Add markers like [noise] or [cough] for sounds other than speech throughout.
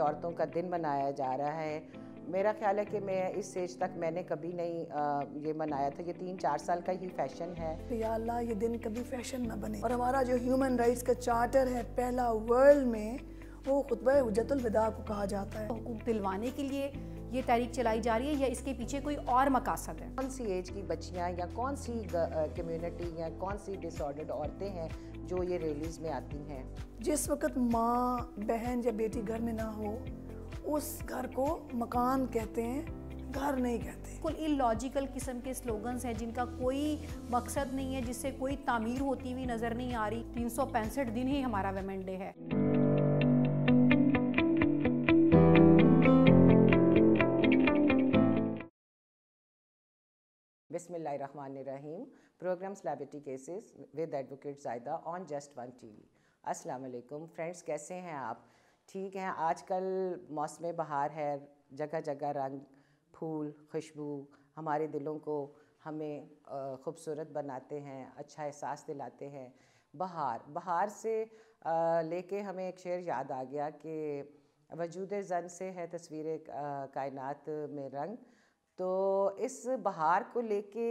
औरतों का दिन मनाया जा रहा है मेरा ख्याल है कि मैं इस एज तक मैंने कभी नहीं आ, ये मनाया था ये तीन चार साल का ही फैशन है या अल्लाह ये दिन कभी फैशन ना बने और हमारा जो ह्यूमन राइट्स का चार्टर है पहला वर्ल्ड में वो खुतब हजतुलविदा को कहा जाता है हकूक दिलवाने के लिए ये तहरीक चलाई जा रही है या इसके पीछे कोई और मकासद है कौन सी एज की बच्चियाँ या कौन सी कम्यूनिटी या कौन सी डिसऑर्डर्ड औरतें हैं जो ये रैलीज में आती हैं जिस वक्त माँ बहन या बेटी घर में ना हो उस घर को मकान कहते हैं घर नहीं कहते इ लॉजिकल किस्म के स्लोगन्स हैं जिनका कोई मकसद नहीं है जिससे कोई तामीर होती हुई नज़र नहीं आ रही तीन दिन ही हमारा वेमेन डे है बिसमीम programme celebrity cases with advocate Zaida on just one T V Aslam friends कैसे हैं आप ठीक हैं आजकल मौसम बहार है जगह जगह रंग फूल खुशबू हमारे दिलों को हमें खूबसूरत बनाते हैं अच्छा एहसास दिलाते हैं बहार बहार से लेके हमें एक शेर याद आ गया कि वजूद जन से है तस्वीर कायनात में रंग तो इस बहार को लेके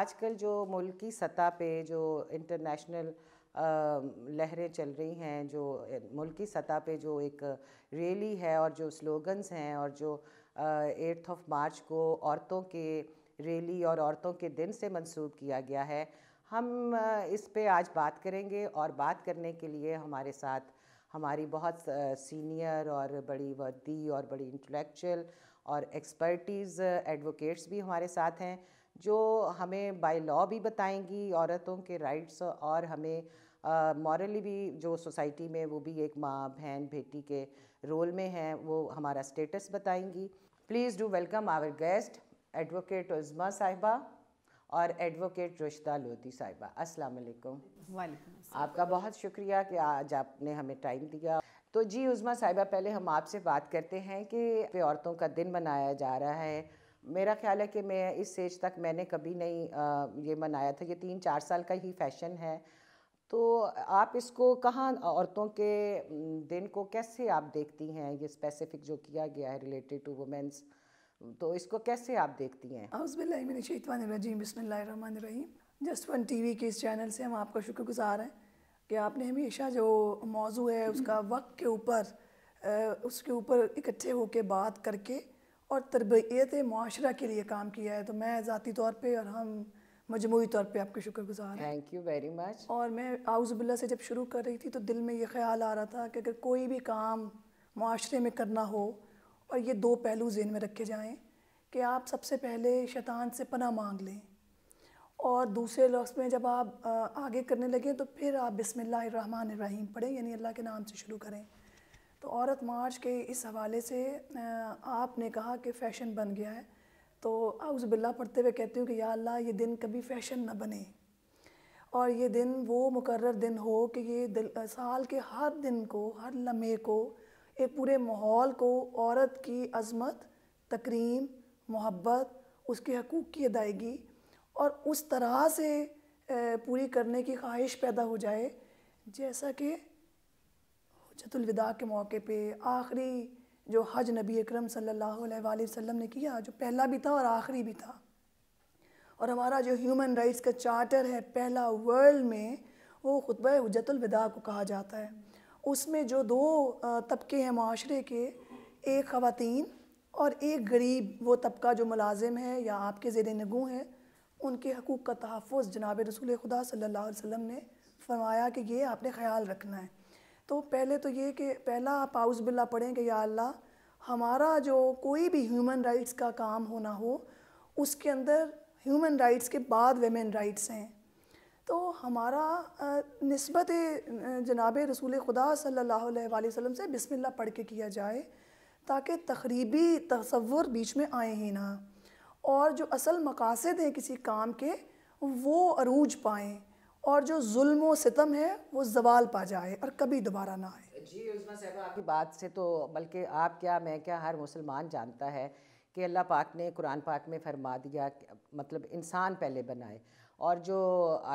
आजकल जो मुल्की सतह पे जो इंटरनेशनल लहरें चल रही हैं जो मुल्की सतह पे जो एक रैली है और जो स्लोगन्स हैं और जो एट्थ ऑफ मार्च को औरतों के रैली और औरतों के दिन से मंसूब किया गया है हम इस पे आज बात करेंगे और बात करने के लिए हमारे साथ हमारी बहुत सीनियर और बड़ी वर्दी और बड़ी इंटेलेक्चुअल और एक्सपर्टीज़ एडवोकेट्स uh, भी हमारे साथ हैं जो हमें बाय लॉ भी बताएंगी औरतों के राइट्स और हमें मॉरली uh, भी जो सोसाइटी में वो भी एक माँ बहन बेटी के रोल में हैं वो हमारा स्टेटस बताएंगी please do welcome our guest advocate Uzma साहिबा और एडवोकेट रिश्ता लोधी साहिबा अस्सलाम वालेकुम आपका बहुत शुक्रिया कि आज आपने हमें टाइम दिया तो जी उज़मा साहिबा पहले हम आपसे बात करते हैं कि औरतों का दिन मनाया जा रहा है मेरा ख्याल है कि मैं इस एज तक मैंने कभी नहीं ये मनाया था ये तीन चार साल का ही फैशन है तो आप इसको कहाँ औरतों के दिन को कैसे आप देखती हैं ये स्पेसिफिक जो किया गया है रिलेटेड टू वुमेंस तो इसको कैसे आप देखती हैं हाउसबिल्लाजीम बिस्मिल जस्ट वन टी वी के इस चैनल से हम आपका शुक्रगुजार हैं कि आपने हमेशा जो मौजू है उसका वक्त के ऊपर उसके ऊपर इकट्ठे होकर बात करके और तरबियत माशरा के लिए काम किया है तो मैं ज़ाती तौर पर और हम मजमू तौर पर आपके शुक्रगुजार हैं थैंक यू वेरी मच और मैं आउज़बिल्ला से जब शुरू कर रही थी तो दिल में ये ख्याल आ रहा था कि अगर कोई भी काम माशरे में करना हो और ये दो पहलू जेन में रखे जाएँ कि आप सबसे पहले शैतान से पना मांग लें और दूसरे लफ्स में जब आप आगे करने लगें तो फिर आप बिसमीम पढ़ें यानी अल्लाह के नाम से शुरू करें तो औरत मार्च के इस हवाले से आपने कहा कि फ़ैशन बन गया है तो बिल्ला पढ़ते हुए कहती हूँ कि या अल्लाह ये दिन कभी फ़ैशन ना बने और ये दिन वो मुकर दिन हो कि ये दिल, साल के हर दिन को हर लम्हे को एक पूरे माहौल को औरत की अजमत तकरीम मोहब्बत उसके हकूक़ की अदायगी और उस तरह से पूरी करने की ख्वाहिश पैदा हो जाए जैसा कि चतुलविदा के मौके पे आखिरी जो हज नबी अकरम सल्लल्लाहु अलैहि वसल्लम ने किया जो पहला भी था और आखिरी भी था और हमारा जो ह्यूमन राइट्स का चार्टर है पहला वर्ल्ड में वो खुतब हजतुलविदा को कहा जाता है उसमें जो दो तबके हैं माशरे के एक ख़वान और एक गरीब वो तबका जो मुलाजिम है या आपके जेर नगू हैं उनके हकूक़ का तहफ़ जनाब रसूल खुदा सल्ला वसम ने फरमाया कि ये आपने ख्याल रखना है तो पहले तो ये कि पहला आप आउज़ बिल्ला पढ़ें कि या अल्लाह हमारा जो कोई भी ह्यूमन राइट्स का काम होना हो उसके अंदर ह्यूमन राइट्स के बाद वेमेन राइट्स हैं तो हमारा नस्बत जनाब रसूल खुदा सल्ला वसम से बिसमिल्ला पढ़ के किया जाए ताकि तकरीबी तस्वुर बीच में आए ही ना और जो असल मकासद हैं किसी काम के वो अरूज पाएँ और जो जुल्म सितम है वो जवाल पा जाए और कभी दोबारा ना आए जी उसमें साहबा आपकी बात से तो बल्कि आप क्या मैं क्या हर मुसलमान जानता है कि अल्लाह पाक ने कुरान पाक में फरमा दिया मतलब इंसान पहले बनाए और जो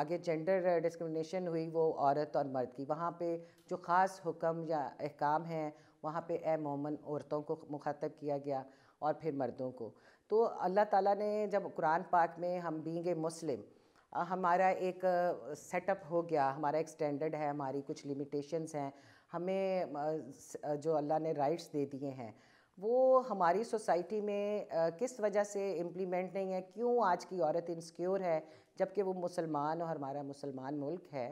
आगे जेंडर डिस्क्रिमिनेशन हुई वो औरत और मर्द की वहाँ पे जो ख़ास हुक्म या अहकाम हैं वहाँ पे ए मोमन औरतों को मुखातब किया गया और फिर मर्दों को तो अल्लाह ताला ने जब कुरान पाक में हम बींग ए मुस्लिम हमारा एक सेटअप हो गया हमारा एक स्टैंडर्ड है हमारी कुछ लिमिटेशंस हैं हमें जो अल्लाह ने राइट्स दे दिए हैं वो हमारी सोसाइटी में किस वजह से इम्प्लीमेंट नहीं है क्यों आज की औरत इनसिक्योर है जबकि वो मुसलमान और हमारा मुसलमान मुल्क है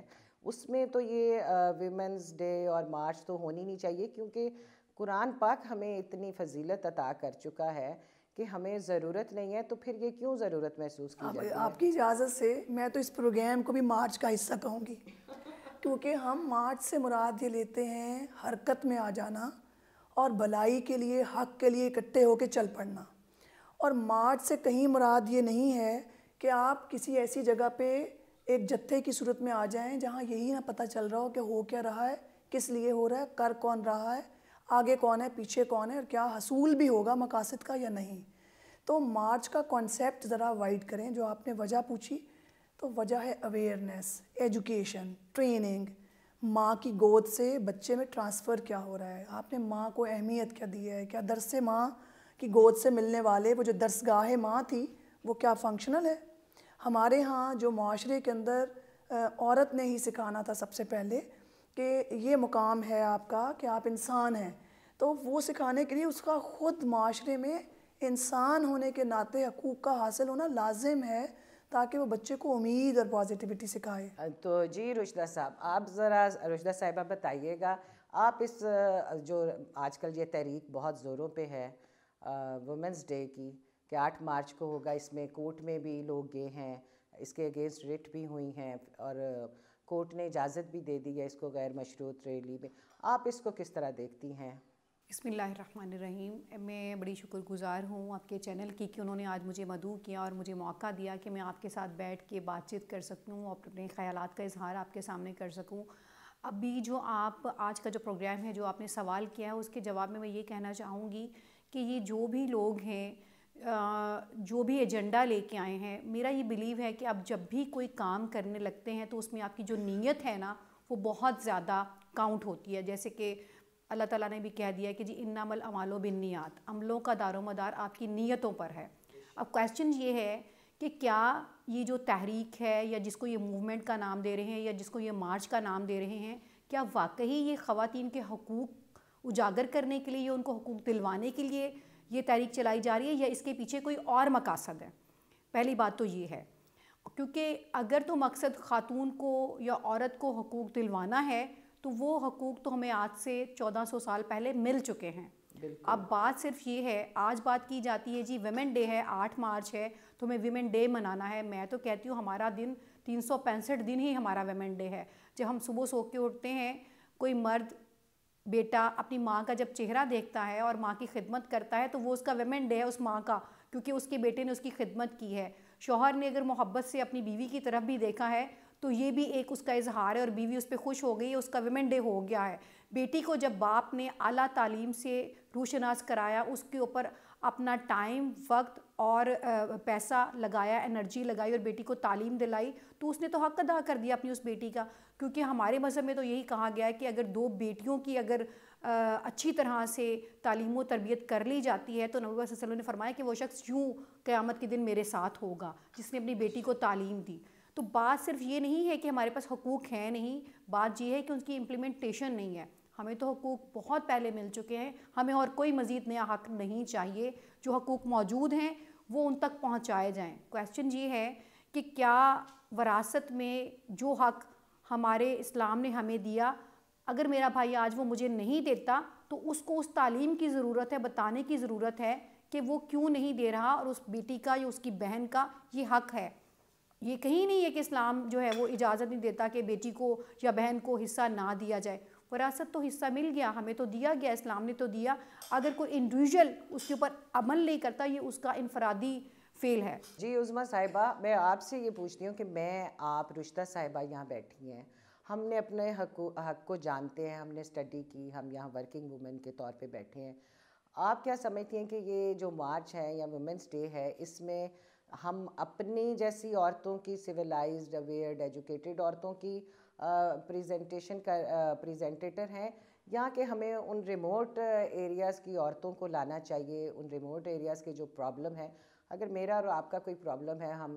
उसमें तो ये विमेंस डे और मार्च तो होनी नहीं चाहिए क्योंकि कुरान पाक हमें इतनी फजीलत अता कर चुका है कि हमें ज़रूरत नहीं है तो फिर ये क्यों ज़रूरत महसूस की आप, जाती आपकी इजाज़त से मैं तो इस प्रोग्राम को भी मार्च का हिस्सा कहूँगी क्योंकि हम मार्च से मुराद ये लेते हैं हरकत में आ जाना और भलाई के लिए हक के लिए इकट्ठे होकर चल पड़ना और मार्च से कहीं मुराद ये नहीं है कि आप किसी ऐसी जगह पे एक जत्थे की सूरत में आ जाएं जहाँ यही ना पता चल रहा हो कि हो क्या रहा है किस लिए हो रहा है कर कौन रहा है आगे कौन है पीछे कौन है और क्या हसूल भी होगा मकासद का या नहीं तो मार्च का कॉन्सेप्ट ज़रा वाइड करें जो आपने वजह पूछी तो वजह है अवेयरनेस एजुकेशन ट्रेनिंग माँ की गोद से बच्चे में ट्रांसफ़र क्या हो रहा है आपने माँ को अहमियत क्या दी है क्या दरस माँ की गोद से मिलने वाले वो जो दरसगाह माँ थी वो क्या फंक्शनल है हमारे यहाँ जो माशरे के अंदर औरत ने ही सिखाना था सबसे पहले कि ये मुकाम है आपका कि आप इंसान हैं तो वो सिखाने के लिए उसका ख़ुद माशरे में इंसान होने के नाते हकूक़ का हासिल होना लाजिम है ताकि वो बच्चे को उम्मीद और पॉजिटिविटी सिखाए तो जी रुशदा साहब आप ज़रा रुशदा साहिबा बताइएगा आप इस जो आजकल ये तहरीक बहुत ज़ोरों पे है वुमेंस डे की कि 8 मार्च को होगा इसमें कोर्ट में भी लोग गए हैं इसके अगेंस्ट रिट भी हुई हैं और कोर्ट ने इजाज़त भी दे दी है इसको गैर मशरूत रैली में आप इसको किस तरह देखती हैं बसमीम मैं बड़ी शुक्रगुजार हूँ आपके चैनल की कि उन्होंने आज मुझे मदू किया और मुझे मौका दिया कि मैं आपके साथ बैठ के बातचीत कर सकूँ और अपने ख्याल का इजहार आपके सामने कर सकूँ अभी जो आप आज का जो प्रोग्राम है जो आपने सवाल किया है उसके जवाब में मैं ये कहना चाहूँगी कि ये जो भी लोग हैं जो भी एजेंडा लेके आए हैं मेरा ये बिलीव है कि आप जब भी कोई काम करने लगते हैं तो उसमें आपकी जो नीयत है ना वो बहुत ज़्यादा काउंट होती है जैसे कि अल्लाह ताला ने भी कह दिया है कि जी इन्नामल अमालो बिन नियात अमलों का दारोमदार आपकी नीयतों पर है अब क्वेश्चन ये है कि क्या ये जो तहरीक है या जिसको ये मूवमेंट का नाम दे रहे हैं या जिसको ये मार्च का नाम दे रहे हैं क्या वाकई ये ख़वान के हकूक़ उजागर करने के लिए उनको हकूक़ दिलवाने के लिए ये तहरीक चलाई जा रही है या इसके पीछे कोई और मकासद है पहली बात तो ये है क्योंकि अगर तो मकसद ख़ातून को या औरत को हकूक़ दिलवाना है तो वो हकूक़ तो हमें आज से 1400 साल पहले मिल चुके हैं अब बात सिर्फ ये है आज बात की जाती है जी वेमेन डे है आठ मार्च है तो हमें वेमेन डे मनाना है मैं तो कहती हूँ हमारा दिन तीन दिन ही हमारा वेमेन डे है जब हम सुबह सो के उठते हैं कोई मर्द बेटा अपनी माँ का जब चेहरा देखता है और माँ की खिदमत करता है तो वो उसका वेमेन डे है उस माँ का क्योंकि उसके बेटे ने उसकी खिदमत की है शोहर ने अगर मोहब्बत से अपनी बीवी की तरफ भी देखा है तो ये भी एक उसका इजहार है और बीवी उस पर खुश हो गई है उसका वेमेन डे हो गया है बेटी को जब बाप ने अला तालीम से रूशनास कराया उसके ऊपर अपना टाइम वक्त और पैसा लगाया एनर्जी लगाई और बेटी को तालीम दिलाई तो उसने तो हक अदा कर दिया अपनी उस बेटी का क्योंकि हमारे मज़हब में तो यही कहा गया है कि अगर दो बेटियों की अगर आ, अच्छी तरह से तालीम तरबियत कर ली जाती है तो नबी वसल्लम ने फरमाया कि वो शख्स यूँ क़्यामत के दिन मेरे साथ होगा जिसने अपनी बेटी को तालीम दी तो बात सिर्फ ये नहीं है कि हमारे पास हकूक़ हैं नहीं बात यह है कि उनकी इम्प्लीमेंटेशन नहीं है हमें तो हकूक़ बहुत पहले मिल चुके हैं हमें और कोई मज़ीद नया हक नहीं चाहिए जो हकूक़ मौजूद हैं वो उन तक पहुँचाए जाएँ क्वेश्चन ये है कि क्या वरासत में जो हक हमारे इस्लाम ने हमें दिया अगर मेरा भाई आज वो मुझे नहीं देता तो उसको उस तालीम की ज़रूरत है बताने की ज़रूरत है कि वो क्यों नहीं दे रहा और उस बेटी का या उसकी बहन का ये हक़ है ये कहीं नहीं है कि इस्लाम जो है वो इजाज़त नहीं देता कि बेटी को या बहन को हिस्सा ना दिया जाए वरासत तो हिस्सा मिल गया हमें तो दिया गया इस्लाम ने तो दिया अगर कोई इंडिविजुअल उसके ऊपर अमल नहीं करता ये उसका इनफरादी फील है जी उजमा साहिबा मैं आपसे ये पूछती हूँ कि मैं आप रिश्ता साहिबा यहाँ बैठी हैं हमने अपने हक को हक को जानते हैं हमने स्टडी की हम यहाँ वर्किंग वुमेन के तौर पे बैठे हैं आप क्या समझती हैं कि ये जो मार्च है या वुमेंस डे है इसमें हम अपनी जैसी औरतों की सिविलाइज्ड अवेयर्ड एजुकेटेड औरतों की प्रेजेंटेशन का प्रेजेंटेटर हैं या कि हमें उन रिमोट एरियाज़ की औरतों को लाना चाहिए उन रिमोट एरियाज़ के जो प्रॉब्लम है अगर मेरा और आपका कोई प्रॉब्लम है हम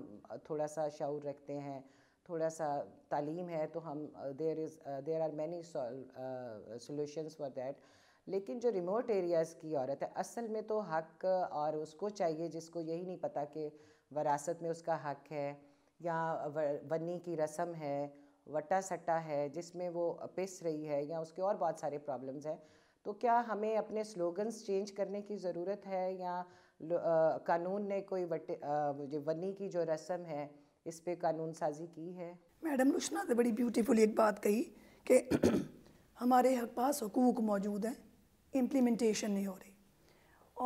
थोड़ा सा शौर रखते हैं थोड़ा सा तालीम है तो हम there is there are many solutions for that लेकिन जो रिमोट एरियाज़ की औरत है असल में तो हक और उसको चाहिए जिसको यही नहीं पता कि वरासत में उसका हक है या वन्नी की रस्म है वटा सट्टा है जिसमें वो पिस रही है या उसके और बहुत सारे प्रॉब्लम्स हैं तो क्या हमें अपने स्लोगन्स चेंज करने की ज़रूरत है या कानून ने कोई वटे वनी की जो रस्म है इस पे कानून साजी की है मैडम रुशना ने बड़ी ब्यूटीफुल एक बात कही कि [clears throat] हमारे पास हकूक मौजूद हैं इम्प्लीमेंटेशन नहीं हो रही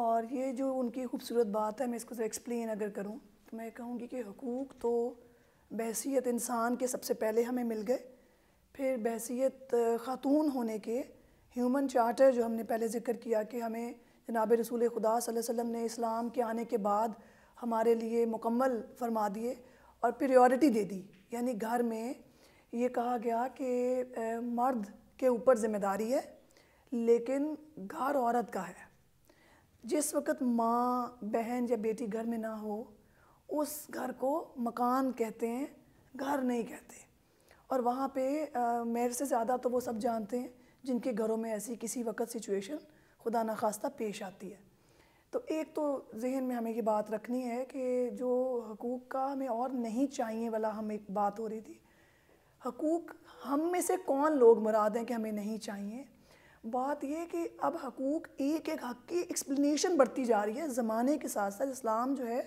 और ये जो उनकी खूबसूरत बात है मैं इसको एक्सप्लेन अगर करूँ तो मैं कहूँगी कि हकूक़ तो बहसीत इंसान के सबसे पहले हमें मिल गए फिर बहसीत ख़ातून होने के ह्यूमन चार्टर जो हमने पहले जिक्र किया कि हमें जनाब रसूल खुदा वसम ने इस्लाम के आने के बाद हमारे लिए मुकम्मल फरमा दिए और प्रियोरिटी दे दी यानी घर में ये कहा गया कि मर्द के ऊपर ज़िम्मेदारी है लेकिन घर औरत का है जिस वक्त माँ बहन या बेटी घर में ना हो उस घर को मकान कहते हैं घर नहीं कहते और वहाँ पे आ, मेरे से ज़्यादा तो वो सब जानते हैं जिनके घरों में ऐसी किसी वक्त सिचुएशन खुदा न खास्ता पेश आती है तो एक तो जहन में हमें ये बात रखनी है कि जो हकूक़ का हमें और नहीं चाहिए वाला हम एक बात हो रही थी हकूक़ हम में से कौन लोग मुराद हैं कि हमें नहीं चाहिए बात यह कि अब हकूक़ एक एक हक की एक्सप्लेनेशन बढ़ती जा रही है ज़माने के साथ साथ इस्लाम जो है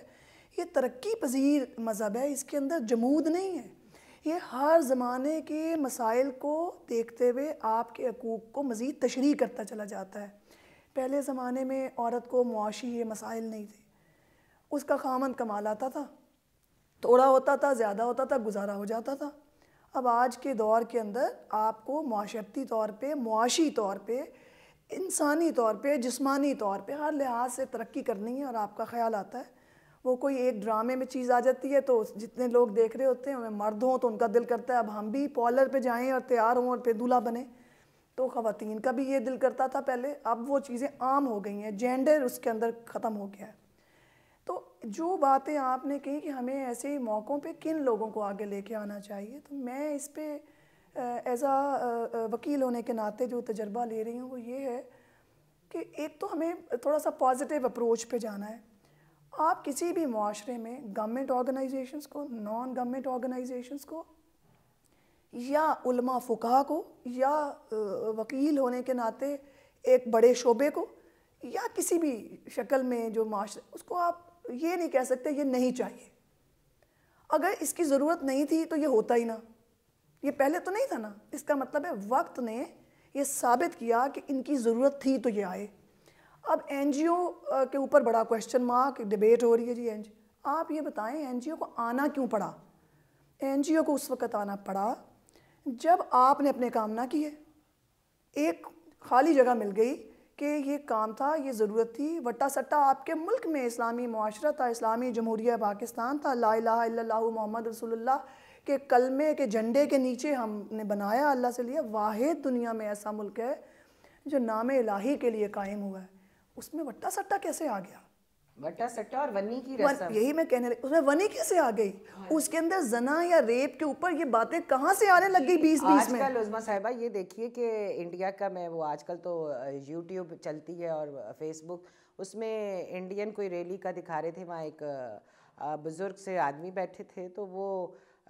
ये तरक्की पजीर मज़हब है इसके अंदर जमूद नहीं है ये हर ज़माने के मसाइल को देखते हुए आपके हकूक़ को मज़ीद तशरी करता चला जाता है पहले ज़माने में औरत को मुआशी ये मसाइल नहीं थे उसका खामन कमा लाता था थोड़ा होता था ज़्यादा होता था गुजारा हो जाता था अब आज के दौर के अंदर आपको माशरती तौर पे मुआशी तौर पे इंसानी तौर पे जिस्मानी तौर पे हर लिहाज से तरक्की करनी है और आपका ख्याल आता है वो कोई एक ड्रामे में चीज़ आ जाती है तो जितने लोग देख रहे होते हैं मर्द हों तो उनका दिल करता है अब हम भी पॉलर पे जाएं और तैयार हों और फिर दूल्हा बने तो ख़वान का भी ये दिल करता था पहले अब वो चीज़ें आम हो गई हैं जेंडर उसके अंदर ख़त्म हो गया है तो जो बातें आपने कही कि हमें ऐसे ही मौक़ों पे किन लोगों को आगे लेके आना चाहिए तो मैं इस पर एज आ वकील होने के नाते जो तजर्बा ले रही हूँ वो ये है कि एक तो हमें थोड़ा सा पॉजिटिव अप्रोच पे जाना है आप किसी भी माशरे में गवर्नमेंट ऑर्गेनाइजेशंस को नॉन गवर्नमेंट ऑर्गेनाइजेशंस को या उलमा फ़ुका को या वकील होने के नाते एक बड़े शोबे को या किसी भी शक्ल में जो माश उसको आप ये नहीं कह सकते ये नहीं चाहिए अगर इसकी ज़रूरत नहीं थी तो ये होता ही ना ये पहले तो नहीं था ना इसका मतलब है वक्त ने ये साबित किया कि इनकी ज़रूरत थी तो ये आए अब एन के ऊपर बड़ा क्वेश्चन मार्क डिबेट हो रही है जी एन आप ये बताएं एन को आना क्यों पड़ा एन को उस वक़्त आना पड़ा जब आपने अपने काम ना किए एक खाली जगह मिल गई कि ये काम था ये ज़रूरत थी वट्टा सट्टा आपके मुल्क में इस्लामी माशरा था इस्लामी जमहूरिया पाकिस्तान था ला मोहम्मद रसोल्ला के कलमे के झंडे के नीचे हमने बनाया अल्लाह से लिया वाहिद दुनिया में ऐसा मुल्क है जो नाम इलाही के लिए कायम हुआ है उसमें वट्टा सट्टा कैसे आ गया वटा सट्टा और वनी की रस्म यही मैं कहने लगी उसमें वनी कैसे आ गई हाँ। उसके अंदर जना या रेप के ऊपर ये बातें कहाँ से आने लग गई बीस बीस में आजकल उजमा साहिबा ये देखिए कि इंडिया का मैं वो आजकल तो यूट्यूब चलती है और फेसबुक उसमें इंडियन कोई रैली का दिखा रहे थे वहाँ एक बुज़ुर्ग से आदमी बैठे थे तो वो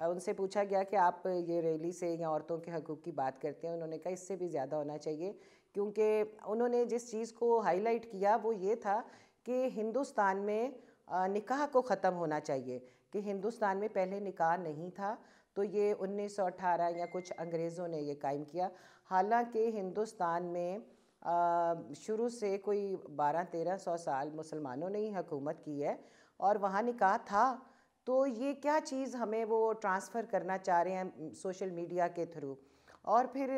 उनसे पूछा गया कि आप ये रैली से या औरतों के हकूक़ की बात करते हैं उन्होंने कहा इससे भी ज़्यादा होना चाहिए क्योंकि उन्होंने जिस चीज़ को हाईलाइट किया वो ये था कि हिंदुस्तान में निकाह को ख़त्म होना चाहिए कि हिंदुस्तान में पहले निकाह नहीं था तो ये 1918 या कुछ अंग्रेज़ों ने ये कायम किया हालांकि हिंदुस्तान में शुरू से कोई 12-13 सौ साल मुसलमानों ने ही हकूमत की है और वहाँ निकाह था तो ये क्या चीज़ हमें वो ट्रांसफ़र करना चाह रहे हैं सोशल मीडिया के थ्रू और फिर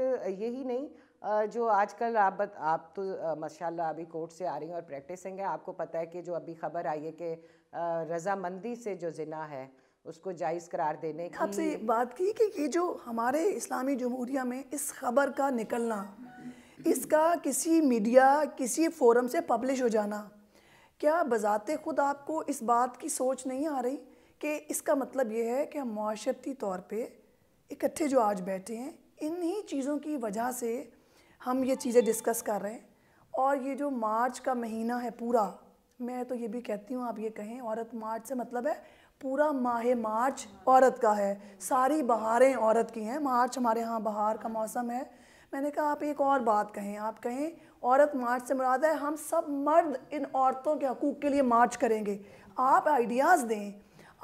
यही नहीं जो आजकल आप बत, आप तो माशाल्लाह अभी कोर्ट से आ रही हैं और प्रैक्टिसिंग है आपको पता है कि जो अभी खबर आई है कि रजामंदी से जो जिना है उसको जायज़ करार देने की आपसे बात की कि ये जो हमारे इस्लामी जमहूरिया में इस खबर का निकलना इसका किसी मीडिया किसी फोरम से पब्लिश हो जाना क्या बजाते खुद आपको इस बात की सोच नहीं आ रही कि इसका मतलब ये है कि हम माशरती तौर पर इकट्ठे जो आज बैठे हैं इन्हीं चीज़ों की वजह से हम ये चीज़ें डिस्कस कर रहे हैं और ये जो मार्च का महीना है पूरा मैं तो ये भी कहती हूँ आप ये कहें औरत मार्च से मतलब है पूरा माह मार्च औरत का है सारी बहारें औरत की हैं मार्च हमारे यहाँ बहार का मौसम है मैंने कहा आप एक और बात कहें आप कहें औरत मार्च से मुराद है हम सब मर्द इन औरतों के हकूक़ के लिए मार्च करेंगे आप आइडियाज़ दें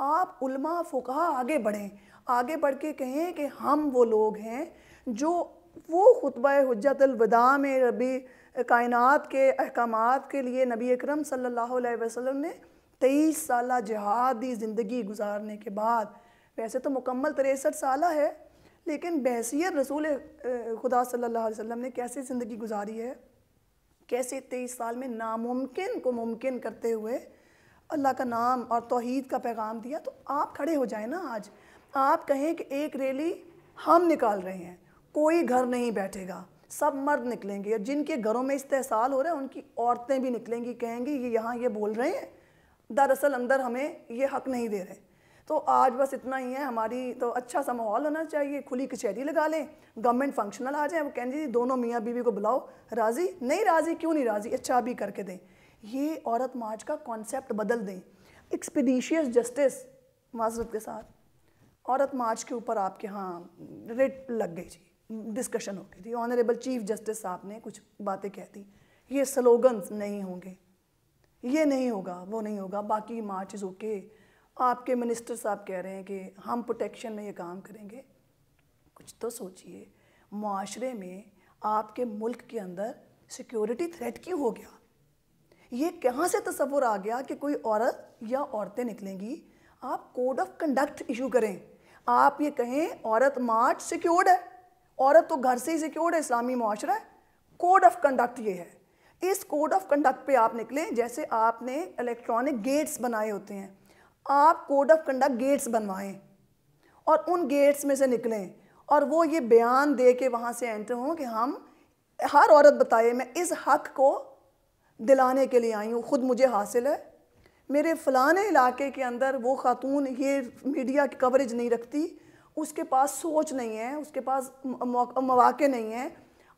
आप उलमा फुका आगे बढ़ें आगे बढ़ के कहें कि हम वो लोग हैं जो वो खुतबा हजतलविदा में रबी कायनात के अहकाम के लिए नबी अक्रम सल्लल्लाहु वसम ने तेईस साल जहादी ज़िंदगी गुजारने के बाद वैसे तो मुकम्मल तिरसठ साल है लेकिन बहसीत रसूल खुदा सल्ला वसम ने कैसे ज़िंदगी गुजारी है कैसे तेईस साल में नामुमकिन को मुमकिन करते हुए अल्लाह का नाम और तोहद का पैगाम दिया तो आप खड़े हो जाए ना आज आप कहें कि एक रैली हम निकाल रहे हैं कोई घर नहीं बैठेगा सब मर्द निकलेंगे जिनके घरों में इस्तेसाल हो रहा है उनकी औरतें भी निकलेंगी कहेंगी ये यहाँ ये बोल रहे हैं दरअसल अंदर हमें ये हक नहीं दे रहे तो आज बस इतना ही है हमारी तो अच्छा सा माहौल होना चाहिए खुली कचहरी लगा लें गवर्नमेंट फंक्शनल आ जाए वो कहें जी दोनों मियाँ बीवी को बुलाओ राज़ी नहीं राज़ी क्यों नहीं राज़ी अच्छा अभी करके दें ये औरत मार्च का कॉन्सेप्ट बदल दें एक्सपीडिशियस जस्टिस माजरत के साथ औरत मार्च के ऊपर आपके यहाँ रेट लग गई जी डिस्कशन हो गई थी ऑनरेबल चीफ जस्टिस साहब ने कुछ बातें कह दी ये स्लोगन्स नहीं होंगे ये नहीं होगा वो नहीं होगा बाकी मार्च इज़ ओके आपके मिनिस्टर साहब कह रहे हैं कि हम प्रोटेक्शन में ये काम करेंगे कुछ तो सोचिए माशरे में आपके मुल्क के अंदर सिक्योरिटी थ्रेट क्यों हो गया ये कहाँ से तस्वुर आ गया कि कोई औरत या औरतें निकलेंगी आप कोड ऑफ कंडक्ट इशू करें आप ये कहें औरत मार्च सिक्योर्ड है औरत तो घर से ही सिक्योर्ड है इस्लामी माशरा है कोड ऑफ कंडक्ट ये है इस कोड ऑफ कंडक्ट पे आप निकले जैसे आपने इलेक्ट्रॉनिक गेट्स बनाए होते हैं आप कोड ऑफ कंडक्ट गेट्स बनवाएं और उन गेट्स में से निकलें और वो ये बयान दे के वहाँ से एंटर हों कि हम हर औरत बताए मैं इस हक को दिलाने के लिए आई हूँ ख़ुद मुझे हासिल है मेरे फ़लाने इलाके के अंदर वो ख़ातून ये मीडिया की कवरेज नहीं रखती उसके पास सोच नहीं है उसके पास मौाक़े नहीं हैं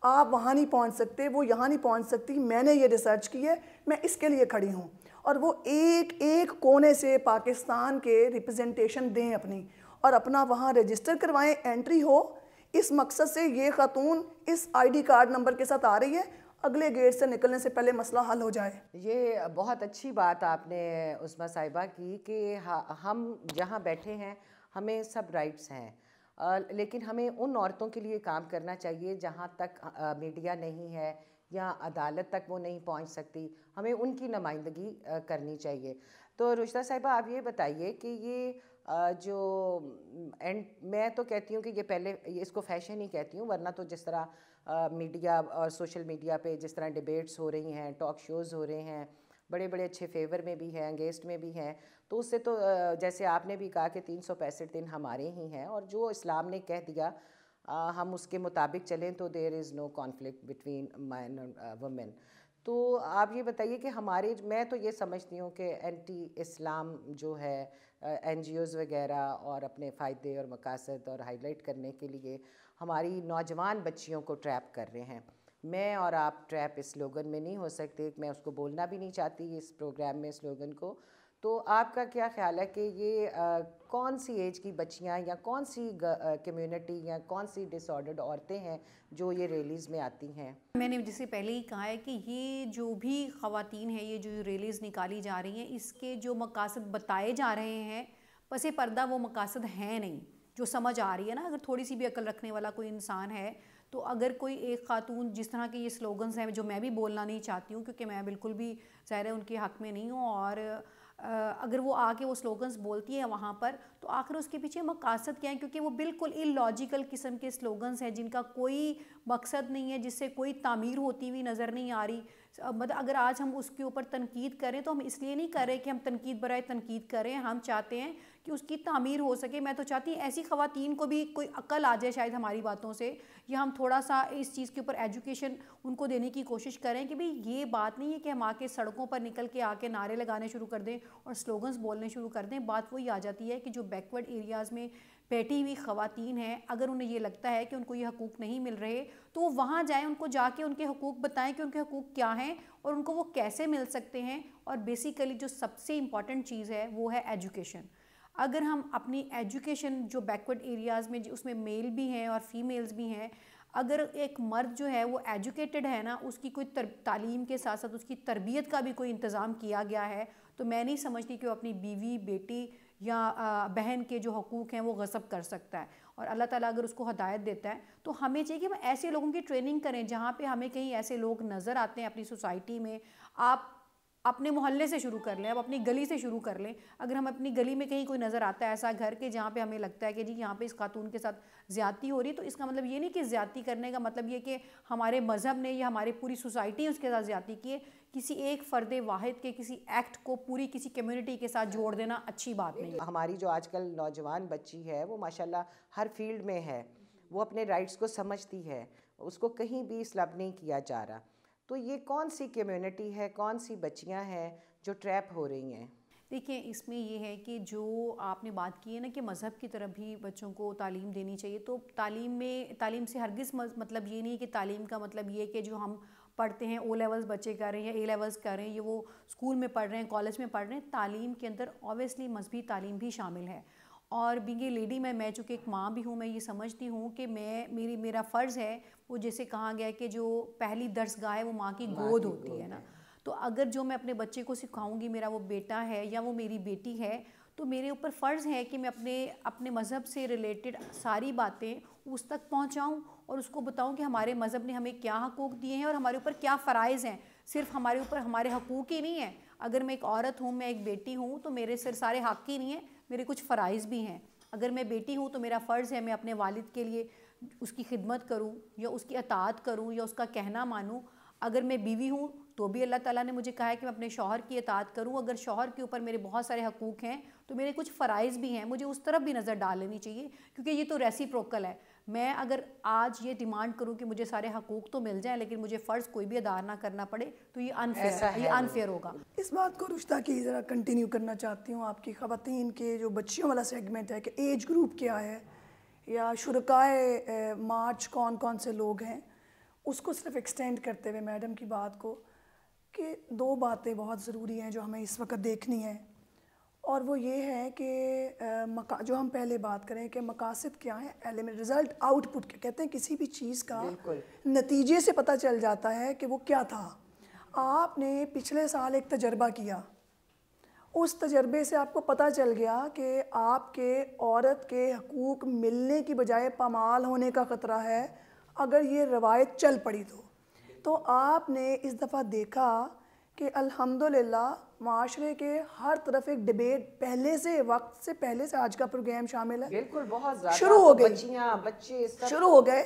आप वहाँ नहीं पहुँच सकते वो यहाँ नहीं पहुँच सकती मैंने ये रिसर्च की है मैं इसके लिए खड़ी हूँ और वो एक एक कोने से पाकिस्तान के रिप्रेजेंटेशन दें अपनी और अपना वहाँ रजिस्टर करवाएं एंट्री हो इस मकसद से ये खातून इस आईडी कार्ड नंबर के साथ आ रही है अगले गेट से निकलने से पहले मसला हल हो जाए ये बहुत अच्छी बात आपने उस्मा साहिबा की कि हम जहाँ बैठे हैं हमें सब राइट्स हैं लेकिन हमें उन औरतों के लिए काम करना चाहिए जहाँ तक मीडिया नहीं है या अदालत तक वो नहीं पहुँच सकती हमें उनकी नुमाइंदगी करनी चाहिए तो रुशदा साहिबा आप ये बताइए कि ये जो एंड मैं तो कहती हूँ कि ये पहले इसको फैशन ही कहती हूँ वरना तो जिस तरह मीडिया और सोशल मीडिया पे जिस तरह डिबेट्स हो रही हैं टॉक शोज़ हो रहे हैं बड़े बड़े अच्छे फेवर में भी हैं अंगेस्ट में भी हैं तो उससे तो जैसे आपने भी कहा कि तीन सौ पैंसठ दिन हमारे ही हैं और जो इस्लाम ने कह दिया आ, हम उसके मुताबिक चलें तो there is no conflict between man and women तो आप ये बताइए कि हमारे मैं तो ये समझती हूँ कि एंटी इस्लाम जो है एन जी ओज़ वगैरह और अपने फ़ायदे और मकासद और हाईलाइट करने के लिए हमारी नौजवान बच्चियों को ट्रैप कर रहे हैं मैं और आप ट्रैप इस स्लोगन में नहीं हो सकते मैं उसको बोलना भी नहीं चाहती इस प्रोग्राम में स्लोगन को तो आपका क्या ख्याल है कि ये आ, कौन सी एज की बच्चियां या कौन सी कम्युनिटी या कौन सी डिसऑर्डर्ड औरतें हैं जो ये रैलीज़ में आती हैं मैंने जिसे पहले ही कहा है कि ये जो भी खातन है ये जो रैलीज़ निकाली जा रही हैं इसके जो मकासद बताए जा रहे हैं पसे पर्दा वो मकासद हैं नहीं जो समझ आ रही है ना अगर थोड़ी सी भी अकल रखने वाला कोई इंसान है तो अगर कोई एक खातून जिस तरह के ये स्लोगन्स हैं जो मैं भी बोलना नहीं चाहती हूँ क्योंकि मैं बिल्कुल भी ज़ाहिर है उनके हक़ में नहीं हूँ और अगर वो आके वो स्लोगन्स बोलती है वहाँ पर तो आखिर उसके पीछे मकासद क्या है क्योंकि वो बिल्कुल इलॉजिकल किस्म के स्लोगन्स हैं जिनका कोई मकसद नहीं है जिससे कोई तामीर होती हुई नज़र नहीं आ रही मतलब अगर आज हम उसके ऊपर तनकीद करें तो हम इसलिए नहीं कर रहे कि हम तनकीद बरए तनकीद करें हम चाहते हैं कि उसकी तामीर हो सके मैं तो चाहती ऐसी ख़वातीन को भी कोई अक्ल आ जाए शायद हमारी बातों से या हम थोड़ा सा इस चीज़ के ऊपर एजुकेशन उनको देने की कोशिश करें कि भाई ये बात नहीं है कि हम आके सड़कों पर निकल के आके नारे लगाने शुरू कर दें और स्लोगन्स बोलने शुरू कर दें बात वही आ जाती है कि जो बैकवर्ड एरियाज़ में बैठी हुई खातन हैं अगर उन्हें ये लगता है कि उनको ये हकूक़ नहीं मिल रहे तो वो वहाँ जाएँ उनको जाके उनके हकूक़ बताएं कि उनके हकूक़ क्या हैं और उनको वो कैसे मिल सकते हैं और बेसिकली जो सबसे इम्पॉर्टेंट चीज़ है वो है एजुकेशन अगर हम अपनी एजुकेशन जो बैकवर्ड एरियाज़ में उसमें मेल भी हैं और फीमेल्स भी हैं अगर एक मर्द जो है वो एजुकेटेड है ना उसकी कोई तर, तालीम के साथ साथ उसकी तरबियत का भी कोई इंतज़ाम किया गया है तो मैं नहीं समझती कि वो अपनी बीवी बेटी या बहन के जो हकूक़ हैं वो गसब कर सकता है और अल्लाह ताला अगर उसको हदायत देता है तो हमें चाहिए कि हम ऐसे लोगों की ट्रेनिंग करें जहाँ पे हमें कहीं ऐसे लोग नज़र आते हैं अपनी सोसाइटी में आप अपने मोहल्ले से शुरू कर लें अब अपनी गली से शुरू कर लें अगर हम अपनी गली में कहीं कोई नज़र आता है ऐसा घर के जहाँ पे हमें लगता है कि जी यहाँ पे इस खातून के साथ ज़्यादती हो रही तो इसका मतलब ये नहीं कि ज़्यादती करने का मतलब ये कि हमारे मज़हब ने या हमारे पूरी सोसाइटी ने उसके साथ ज़्यादती की है किसी एक फ़र्द वाहिद के किसी एक्ट को पूरी किसी कम्यूनिटी के साथ जोड़ देना अच्छी बात नहीं हमारी जो आजकल नौजवान बच्ची है वो माशाला हर फील्ड में है वो अपने राइट्स को समझती है उसको कहीं भी स्लब नहीं किया जा रहा तो ये कौन सी कम्युनिटी है कौन सी बच्चियां हैं जो ट्रैप हो रही हैं देखिए इसमें ये है कि जो आपने बात की है ना कि मज़हब की तरफ भी बच्चों को तालीम देनी चाहिए तो तालीम में तालीम से हरगिज़ मतलब ये नहीं कि तालीम का मतलब ये कि जो हम पढ़ते हैं ओ लेवल्स बच्चे कर रहे हैं या ए लेवल्स कर रहे हैं ये वो स्कूल में पढ़ रहे हैं कॉलेज में पढ़ रहे हैं तालीम के अंदर ऑब्वियसली मजहबी तालीम भी शामिल है और बींग ए लेडी मैं मैं चूँकि एक माँ भी हूँ मैं ये समझती हूँ कि मैं मेरी मेरा फ़र्ज़ है वो जैसे कहा गया कि जो पहली दर्स गाह है वो माँ की गोद होती है ना तो अगर जो मैं अपने बच्चे को सिखाऊंगी मेरा वो बेटा है या वो मेरी बेटी है तो मेरे ऊपर फ़र्ज़ है कि मैं अपने अपने मज़हब से रिलेटेड सारी बातें उस तक पहुँचाऊँ और उसको बताऊँ कि हमारे मज़हब ने हमें क्या हकूक़ दिए हैं और हमारे ऊपर क्या फ़रज़ हैं सिर्फ हमारे ऊपर हमारे हकूक़ ही नहीं हैं अगर मैं एक औरत हूँ मैं एक बेटी हूँ तो मेरे सिर सारे हक़ ही नहीं हैं मेरे कुछ फ़राइज़ भी हैं अगर मैं बेटी हूँ तो मेरा फ़र्ज़ है मैं अपने वालिद के लिए उसकी खिदमत करूँ या उसकी अतात करूँ या उसका कहना मानूँ अगर मैं बीवी हूँ तो भी अल्लाह ताला ने मुझे कहा है कि मैं अपने शोहर की अतात करूँ अगर शोहर के ऊपर मेरे बहुत सारे हकूक़ हैं तो मेरे कुछ फ़राइज़ भी हैं मुझे उस तरफ भी नज़र डाल लेनी चाहिए क्योंकि ये तो रेसी प्रोकल है मैं अगर आज ये डिमांड करूँ कि मुझे सारे हकूक तो मिल जाए लेकिन मुझे फ़र्ज़ कोई भी अदा ना करना पड़े तो ये अनफेयर ये अनफेयर होगा इस बात को रिश्ता की ज़रा कंटिन्यू करना चाहती हूँ आपकी ख़वान के जो बच्चियों वाला सेगमेंट है कि एज ग्रुप क्या है या शुरकाए मार्च कौन कौन से लोग हैं उसको सिर्फ एक्सटेंड करते हुए मैडम की बात को कि दो बातें बहुत ज़रूरी हैं जो हमें इस वक्त देखनी है और वो ये है कि मका जो हम पहले बात करें कि मकासद क्या है एलिमेंट रिज़ल्ट आउटपुट कहते हैं किसी भी चीज़ का नतीजे से पता चल जाता है कि वो क्या था आपने पिछले साल एक तजर्बा किया उस तजर्बे से आपको पता चल गया कि आपके औरत के हकूक़ मिलने की बजाय पामाल होने का ख़तरा है अगर ये रवायत चल पड़ी तो तो आपने इस दफ़ा देखा कि अल्हम्दुलिल्लाह माशरे के हर तरफ एक डिबेट पहले से वक्त से पहले से आज का प्रोग्राम शामिल है बिल्कुल बहुत ज़्यादा शुरू हो गए बच्चे शुरू हो गए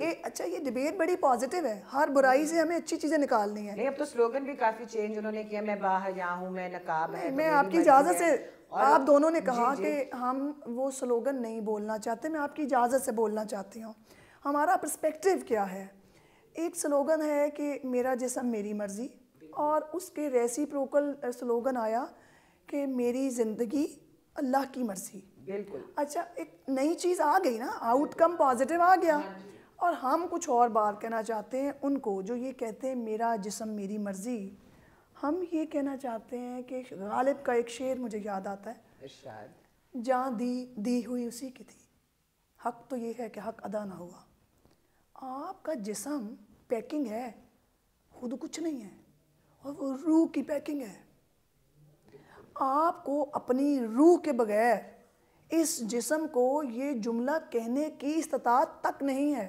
कि अच्छा ये डिबेट बड़ी पॉजिटिव है हर बुराई से हमें अच्छी चीज़ें निकालनी है नहीं अब तो स्लोगन भी काफ़ी चेंज उन्होंने किया मैं बाहर यहाँ हूँ मैं नकाब है मैं तो आपकी इजाज़त से आप दोनों ने कहा कि हम वो स्लोगन नहीं बोलना चाहते मैं आपकी इजाज़त से बोलना चाहती हूँ हमारा परस्पेक्टिव क्या है एक स्लोगन है कि मेरा जिसम मेरी मर्ज़ी और उसके रेसी प्रोकल स्लोगन आया कि मेरी ज़िंदगी अल्लाह की मर्ज़ी बिल्कुल अच्छा एक नई चीज़ आ गई ना आउटकम पॉजिटिव आ गया हाँ और हम कुछ और बात कहना चाहते हैं उनको जो ये कहते हैं मेरा जिसम मेरी मर्ज़ी हम ये कहना चाहते हैं कि गालिब का एक शेर मुझे याद आता है जहाँ दी दी हुई उसी की थी हक तो ये है कि हक अदा ना हुआ आपका जिसम पैकिंग है खुद कुछ नहीं है और वो रूह की पैकिंग है आपको अपनी रूह के बगैर इस जिसम को ये जुमला कहने की इस्तात तक नहीं है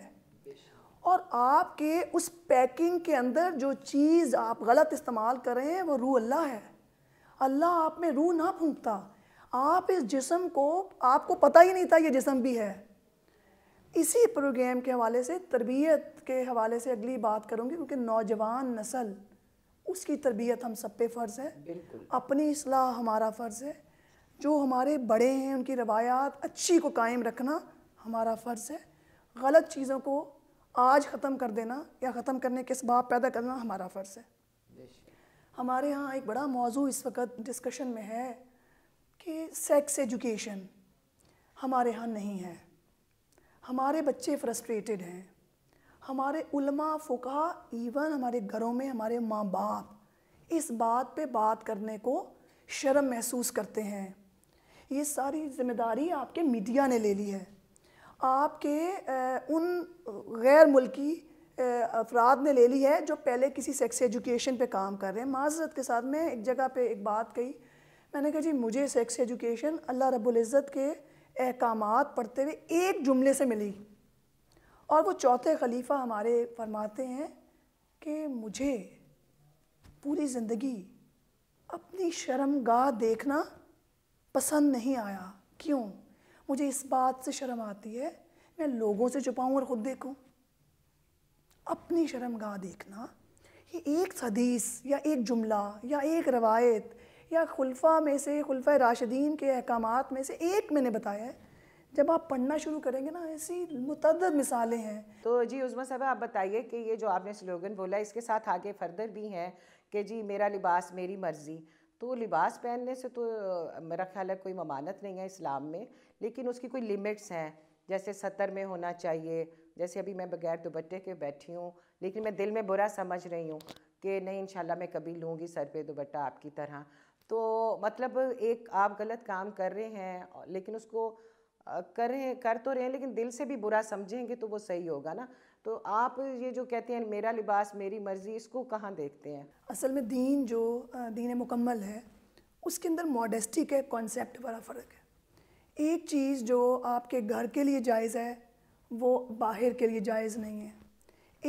और आपके उस पैकिंग के अंदर जो चीज़ आप गलत इस्तेमाल कर रहे हैं वो रूह अल्लाह है अल्लाह आप में रूह ना फूकता आप इस जिसम को आपको पता ही नहीं था ये जिसम भी है इसी प्रोग्राम के हवाले से तरबियत के हवाले से अगली बात करूँगी क्योंकि नौजवान नस्ल उसकी तरबियत हम सब पे फ़र्ज़ है अपनी असलाह हमारा फ़र्ज़ है जो हमारे बड़े हैं उनकी रवायात अच्छी को कायम रखना हमारा फ़र्ज़ है गलत चीज़ों को आज ख़त्म कर देना या ख़त्म करने के सबाब पैदा करना हमारा फ़र्ज़ है हमारे यहाँ एक बड़ा मौजू इस वक्त डिस्कशन में है कि सेक्स एजुकेशन हमारे यहाँ नहीं है हमारे बच्चे फ्रस्ट्रेटेड हैं हमारे उलमा फ़ुका इवन हमारे घरों में हमारे माँ बाप इस बात पे बात करने को शर्म महसूस करते हैं ये सारी जिम्मेदारी आपके मीडिया ने ले ली है आपके उन गैर मुल्की अफराद ने ले ली है जो पहले किसी सेक्स एजुकेशन पे काम कर रहे हैं माजरत के साथ मैं एक जगह पे एक बात कही मैंने कहा जी मुझे सेक्स एजुकेशन अल्लाह रब्बुल इज़्ज़त के अहकाम पढ़ते हुए एक जुमले से मिली और वो चौथे खलीफा हमारे फरमाते हैं कि मुझे पूरी ज़िंदगी अपनी शर्मगाह देखना पसंद नहीं आया क्यों मुझे इस बात से शर्म आती है मैं लोगों से छुपाऊँ और ख़ुद देखूँ अपनी शर्मगाह देखना ये एक हदीस या एक जुमला या एक रवायत या खुलफा में से खुलफा राशिदीन के अहकाम में से एक मैंने बताया है जब आप पढ़ना शुरू करेंगे ना ऐसी मुतद मिसालें हैं तो जी उजमा साहब आप बताइए कि ये जो आपने स्लोगन बोला इसके साथ आगे फर्दर भी हैं कि जी मेरा लिबास मेरी मर्ज़ी तो लिबास पहनने से तो मेरा ख्याल है कोई ममानत नहीं है इस्लाम में लेकिन उसकी कोई लिमिट्स हैं जैसे सतर में होना चाहिए जैसे अभी मैं बगैर दुबट्टे के बैठी हूँ लेकिन मैं दिल में बुरा समझ रही हूँ कि नहीं इंशाल्लाह मैं कभी लूँगी सर पे दुबट्टा आपकी तरह तो मतलब एक आप गलत काम कर रहे हैं लेकिन उसको कर रहे कर तो रहे हैं लेकिन दिल से भी बुरा समझेंगे तो वो सही होगा ना तो आप ये जो कहते हैं मेरा लिबास मेरी मर्ज़ी इसको कहाँ देखते हैं असल में दीन जो दीन मुकम्मल है उसके अंदर मॉडेस्टी के कॉन्सेप्ट बड़ा फ़र्क है एक चीज़ जो आपके घर के लिए जायज़ है वो बाहर के लिए जायज़ नहीं है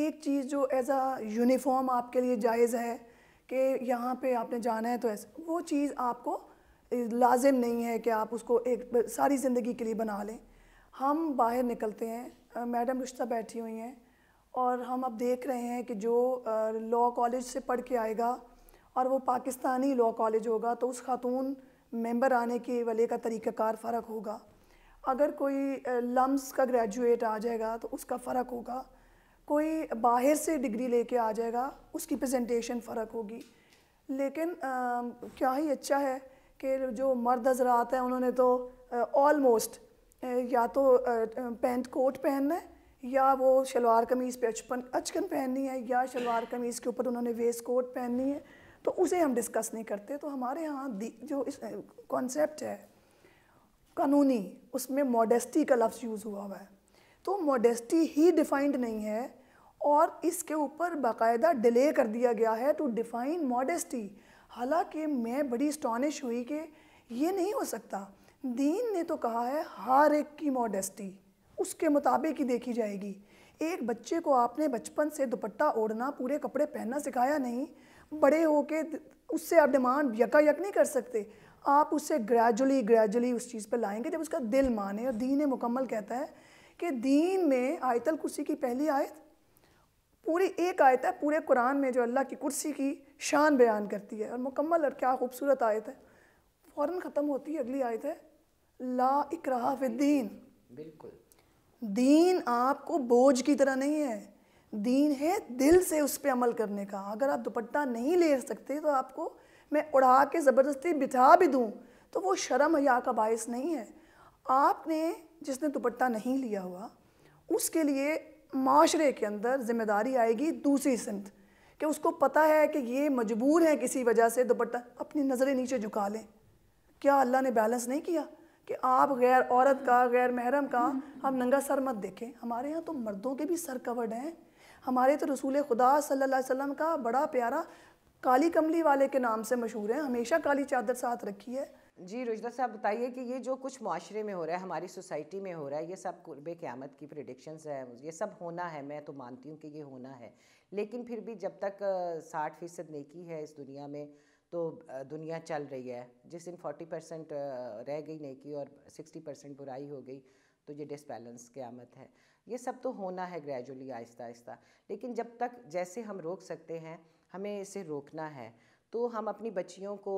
एक चीज़ जो एज आ यूनिफॉर्म आपके लिए जायज़ है कि यहाँ पे आपने जाना है तो ऐसा वो चीज़ आपको लाजिम नहीं है कि आप उसको एक सारी ज़िंदगी के लिए बना लें हम बाहर निकलते हैं मैडम रिश्ता बैठी हुई हैं और हम अब देख रहे हैं कि जो लॉ कॉलेज से पढ़ के आएगा और वो पाकिस्तानी लॉ कॉलेज होगा तो उस खातून मेंबर आने के वाले का तरीक़ाकार फ़र्क होगा अगर कोई लम्स का ग्रेजुएट आ जाएगा तो उसका फ़र्क होगा कोई बाहर से डिग्री लेके आ जाएगा उसकी प्रेजेंटेशन फ़र्क होगी लेकिन आ, क्या ही अच्छा है कि जो मर्द हजरात हैं उन्होंने तो ऑलमोस्ट या तो पेंट कोट पहनना है या वो शलवार कमीज़ पे अचपन अचकन पहननी है या शलवार कमीज़ के ऊपर उन्होंने वेस्ट कोट पहननी है तो उसे हम डिस्कस नहीं करते तो हमारे यहाँ जो इस कॉन्सेप्ट है कानूनी उसमें मॉडेस्टी का लफ्ज़ यूज़ हुआ हुआ है तो मॉडेस्टी ही डिफाइंड नहीं है और इसके ऊपर बाकायदा डिले कर दिया गया है टू डिफ़ाइन मॉडेस्टी हालांकि मैं बड़ी स्टॉनिश हुई कि ये नहीं हो सकता दीन ने तो कहा है हर एक की मॉडेस्टी उसके मुताबिक ही देखी जाएगी एक बच्चे को आपने बचपन से दुपट्टा ओढ़ना पूरे कपड़े पहनना सिखाया नहीं बड़े हो के उससे आप डिमांड यका यक नहीं कर सकते आप उससे ग्रेजुअली ग्रेजुअली उस चीज़ पर लाएंगे जब उसका दिल माने और दीन मुकम्मल कहता है कि दीन में आयतल कुर्सी की पहली आयत पूरी एक आयत है पूरे कुरान में जो अल्लाह की कुर्सी की शान बयान करती है और मुकम्मल और क्या खूबसूरत आयत है फ़ौर ख़त्म होती है अगली आयत है ला इकरा दीन बिल्कुल दीन आपको बोझ की तरह नहीं है दीन है दिल से उस पर अमल करने का अगर आप दुपट्टा नहीं ले सकते तो आपको मैं उड़ा के ज़बरदस्ती बिठा भी दूँ तो वो शर्म हया का बायस नहीं है आपने जिसने दुपट्टा नहीं लिया हुआ उसके लिए माशरे के अंदर जिम्मेदारी आएगी दूसरी सिमत कि उसको पता है कि ये मजबूर हैं किसी वजह से दुपट्टा अपनी नज़रें नीचे झुका लें क्या अल्लाह ने बैलेंस नहीं किया कि आप गैर औरत का गैर महरम का हम नंगा सर मत देखें हमारे यहाँ तो मर्दों के भी सर कवर्ड हैं हमारे तो रसूल खुदा सल्ला वसम का बड़ा प्यारा काली कमली वाले के नाम से मशहूर है हमेशा काली चादर साथ रखी है जी रुजदा साहब बताइए कि ये जो कुछ माशरे में हो रहा है हमारी सोसाइटी में हो रहा है ये सब कुर्ब क़्यामत की प्रडिक्शन है ये सब होना है मैं तो मानती हूँ कि ये होना है लेकिन फिर भी जब तक साठ फीसद नेकी है इस दुनिया में तो दुनिया चल रही है जिस दिन फोर्टी परसेंट रह गई नेकी और सिक्सटी परसेंट बुराई हो गई तो ये डिसबैलेंस क़्यामत है ये सब तो होना है ग्रेजुअली आहिस्ता आहिस्ता लेकिन जब तक जैसे हम रोक सकते हैं हमें इसे रोकना है तो हम अपनी बच्चियों को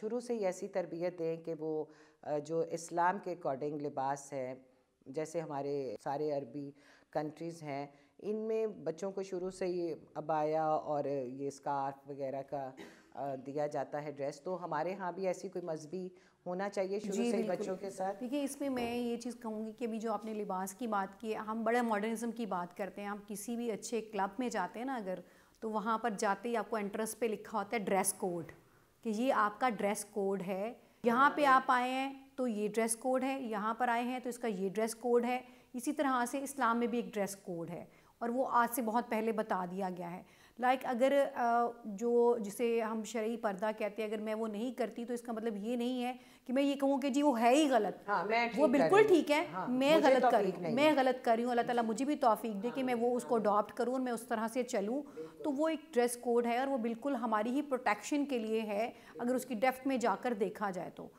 शुरू से ही ऐसी तरबियत दें कि वो जो इस्लाम के अकॉर्डिंग लिबास है जैसे हमारे सारे अरबी कंट्रीज़ हैं इनमें बच्चों को शुरू से ये अबाया और ये स्कार्फ वगैरह का दिया जाता है ड्रेस तो हमारे यहाँ भी ऐसी कोई मजहबी होना चाहिए शुरू से बच्चों के साथ देखिए इसमें मैं ये चीज़ कहूँगी कि अभी जो आपने लिबास की बात की हम बड़े मॉडर्निज्म की बात करते हैं हम किसी भी अच्छे क्लब में जाते हैं ना अगर तो वहाँ पर जाते ही आपको एंट्रेंस पे लिखा होता है ड्रेस कोड कि ये आपका ड्रेस कोड है यहाँ पे आप आए हैं तो ये ड्रेस कोड है यहाँ पर आए हैं तो इसका ये ड्रेस कोड है इसी तरह से इस्लाम में भी एक ड्रेस कोड है और वो आज से बहुत पहले बता दिया गया है लाइक like अगर जो जिसे हम शरी पर्दा कहते हैं अगर मैं वो नहीं करती तो इसका मतलब ये नहीं है कि मैं ये कहूँ कि जी वो है ही गलत हाँ, मैं वो बिल्कुल ठीक है हाँ, मैं गलत कर रही हूँ मैं गलत कर रही हूँ अल्लाह ताला मुझे भी तोफ़ी दे हाँ, कि मैं वो उसको अडॉप्ट करूँ और मैं उस तरह से चलूँ तो वो एक ड्रेस कोड है और वो बिल्कुल हमारी ही प्रोटेक्शन के लिए है अगर उसकी डेफ्थ में जाकर देखा जाए तो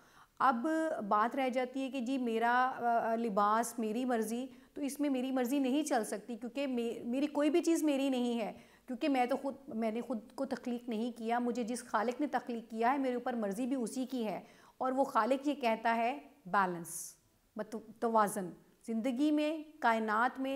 अब बात रह जाती है कि जी मेरा लिबास मेरी मर्ज़ी तो इसमें मेरी मर्ज़ी नहीं चल सकती क्योंकि मे, मेरी कोई भी चीज़ मेरी नहीं है क्योंकि मैं तो खुद मैंने खुद को तख्लीक नहीं किया मुझे जिस खालिक ने तख्लीक किया है मेरे ऊपर मर्ज़ी भी उसी की है और वो खालिक ये कहता है बैलेंस मत तोज़न ज़िंदगी में कायनात में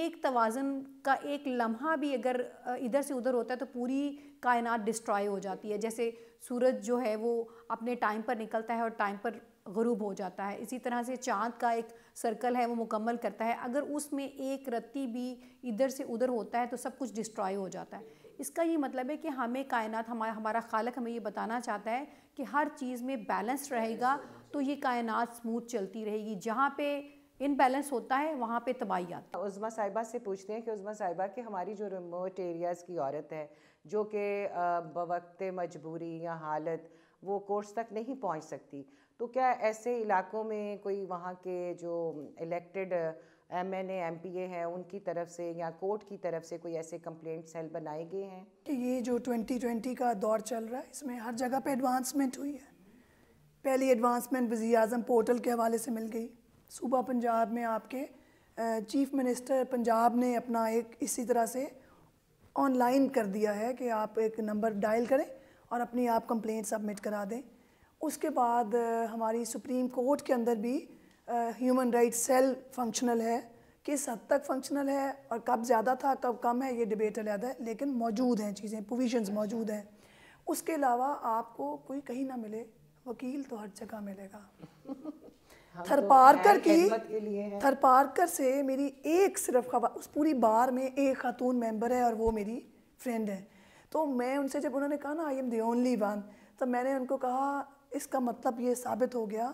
एक तोज़न का एक लम्हा भी अगर इधर से उधर होता है तो पूरी कायनात डिस्ट्रॉय हो जाती है जैसे सूरज जो है वो अपने टाइम पर निकलता है और टाइम पर गरूब हो जाता है इसी तरह से चाँद का एक सर्कल है वो मुकम्मल करता है अगर उसमें एक रत्ती भी इधर से उधर होता है तो सब कुछ डिस्ट्रॉय हो जाता है इसका ये मतलब है कि हमें कायनात हमारा हमारा खालक हमें ये बताना चाहता है कि हर चीज़ में बैलेंस रहेगा तो ये कायनात स्मूथ चलती रहेगी जहाँ पे इन बैलेंस होता है वहाँ पे तबाही आती है उज़मा साहिबा से पूछते हैं कि उज़मा साहिबा कि हमारी जो रिमोट एरियाज़ की औरत है जो कि बवक्त मजबूरी या हालत वो कोर्स तक नहीं पहुँच सकती तो क्या ऐसे इलाकों में कोई वहाँ के जो elected M N M P A हैं उनकी तरफ से या कोर्ट की तरफ से कोई ऐसे कंप्लेंट सेल बनाए गए हैं ये जो 2020 का दौर चल रहा है इसमें हर जगह पे एडवांसमेंट हुई है पहली एडवांसमेंट वज़ी अजम पोर्टल के हवाले से मिल गई सुबह पंजाब में आपके चीफ मिनिस्टर पंजाब ने अपना एक इसी तरह से ऑनलाइन कर दिया है कि आप एक नंबर डायल करें और अपनी आप कंप्लेंट सबमिट करा दें उसके बाद हमारी सुप्रीम कोर्ट के अंदर भी ह्यूमन राइट सेल फंक्शनल है किस हद तक फंक्शनल है और कब ज़्यादा था कब कम है ये डिबेट अलग है लेकिन मौजूद हैं चीज़ें प्रोविजंस मौजूद हैं उसके अलावा आपको कोई कहीं ना मिले वकील तो हर जगह मिलेगा थरपारकर तो की थरपारकर से मेरी एक सिर्फ खबर उस पूरी बार में एक खातून मेंबर है और वो मेरी फ्रेंड है तो मैं उनसे जब उन्होंने कहा ना I am the only one तो मैंने उनको कहा इसका मतलब ये साबित हो गया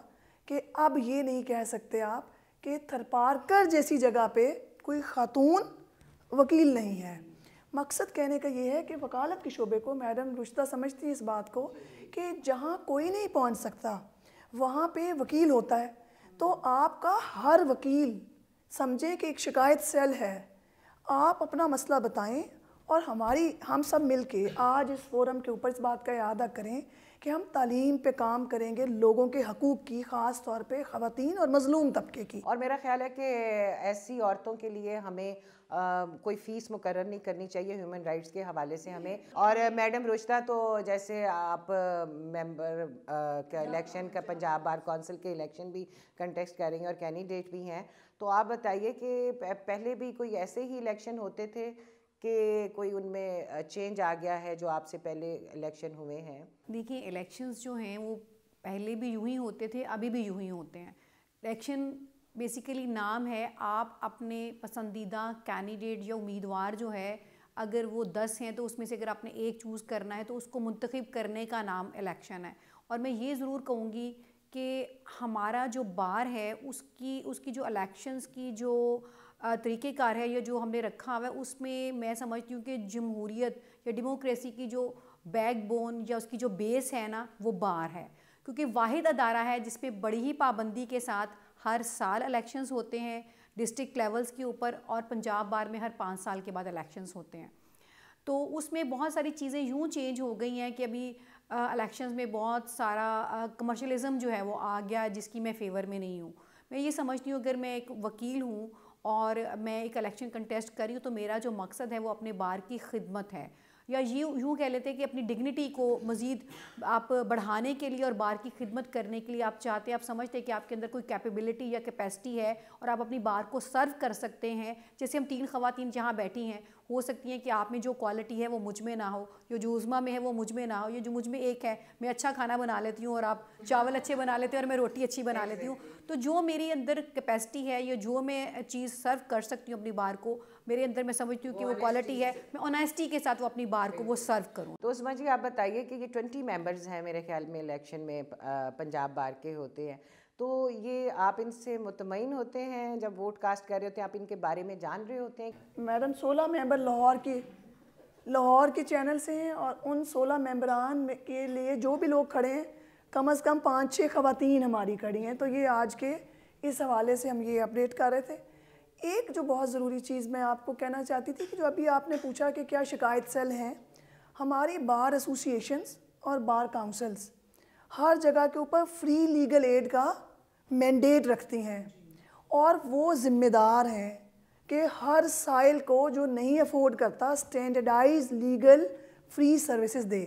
कि अब ये नहीं कह सकते आप कि थरपारकर जैसी जगह पे कोई खातून वकील नहीं है मकसद कहने का ये है कि वकालत के शोबे को मैडम रुश्ता समझती है इस बात को कि जहाँ कोई नहीं पहुँच सकता वहाँ पे वकील होता है तो आपका हर वकील समझे कि एक शिकायत सेल है आप अपना मसला बताएं और हमारी हम सब मिल के आज इस फोरम के ऊपर इस बात का इरादा करें कि हम तालीम पे काम करेंगे लोगों के हकूक़ की ख़ास तौर पे ख़वातीन और मज़लूम तबके की और मेरा ख्याल है कि ऐसी औरतों के लिए हमें आ, कोई फ़ीस मुकर नहीं करनी चाहिए ह्यूमन राइट्स के हवाले से हमें और मैडम रोशदा तो जैसे आप मेंबर का इलेक्शन का पंजाब बार कौंसिल के इलेक्शन भी कंटेस्ट करेंगे और कैंडिडेट भी हैं तो आप बताइए कि पहले भी कोई ऐसे ही इलेक्शन होते थे कि कोई उनमें चेंज आ गया है जो आपसे पहले इलेक्शन हुए हैं देखिए इलेक्शंस जो हैं वो पहले भी यूं ही होते थे अभी भी यूं ही होते हैं इलेक्शन बेसिकली नाम है आप अपने पसंदीदा कैंडिडेट या उम्मीदवार जो है अगर वो दस हैं तो उसमें से अगर आपने एक चूज़ करना है तो उसको मुंतखब करने का नाम इलेक्शन है और मैं ये ज़रूर कहूँगी कि हमारा जो बार है उसकी उसकी जो इलेक्शंस की जो तरीक़ेकार है या जो हमने रखा हुआ है उसमें मैं समझती हूँ कि जमहूरीत या डेमोक्रेसी की जो बैक बोन या उसकी जो बेस है ना वो बार है क्योंकि वाद अदारा है जिसपे बड़ी ही पाबंदी के साथ हर साल इलेक्शंस होते हैं डिस्ट्रिक्ट लेवल्स के ऊपर और पंजाब बार में हर पाँच साल के बाद इलेक्शंस होते हैं तो उसमें बहुत सारी चीज़ें यूँ चेंज हो गई हैं कि अभी इलेक्शंस में बहुत सारा कमर्शलिज़म जो है वो आ गया जिसकी मैं फेवर में नहीं हूँ मैं ये समझती हूँ अगर मैं एक वकील हूँ और मैं एक इलेक्शन कंटेस्ट कर रही हूँ तो मेरा जो मकसद है वो अपने बार की खिदमत है या ये यूँ कह लेते हैं कि अपनी डिग्निटी को मज़ीद आप बढ़ाने के लिए और बार की खिदमत करने के लिए आप चाहते हैं आप समझते हैं कि आपके अंदर कोई कैपेबिलिटी या कैपेसिटी है और आप अपनी बार को सर्व कर सकते हैं जैसे हम तीन खातन जहाँ बैठी हैं हो सकती हैं कि आप में जो क्वालिटी है वो मुझ में ना हो जो जो उज़मा में है वो मुझ में ना हो ये जो मुझ में एक है मैं अच्छा खाना बना लेती हूँ और आप चावल अच्छे बना लेते हो और मैं रोटी अच्छी बना लेती हूँ तो जो मेरे अंदर कैपेसिटी है या जो मैं चीज़ सर्व कर सकती हूँ अपनी बार को मेरे अंदर मैं समझती हूँ कि वो क्वालिटी है मैं ऑनेस्टी के साथ वो अपनी बार को वो सर्व करूँ तो उस्मा जी आप बताइए कि ये ट्वेंटी मेम्बर्स हैं मेरे ख्याल में इलेक्शन में पंजाब बार के होते हैं तो ये आप इनसे मुतमिन होते हैं जब वोट कास्ट कर रहे होते हैं आप इनके बारे में जान रहे होते हैं मैडम सोलह मेंबर लाहौर के लाहौर के चैनल से हैं और उन सोलह में के लिए जो भी लोग खड़े हैं कम अज़ कम पाँच छः ख़वातीन हमारी खड़ी हैं तो ये आज के इस हवाले से हम ये अपडेट कर रहे थे एक जो बहुत ज़रूरी चीज़ मैं आपको कहना चाहती थी कि जो अभी आपने पूछा कि क्या शिकायत सेल हैं हमारी बार एसोसिएशंस और बार काउंसल्स हर जगह के ऊपर फ्री लीगल एड का मैंडेट रखती हैं और वो ज़िम्मेदार हैं कि हर साइल को जो नहीं अफोर्ड करता स्टैंडर्डाइज लीगल फ्री सर्विसेज दे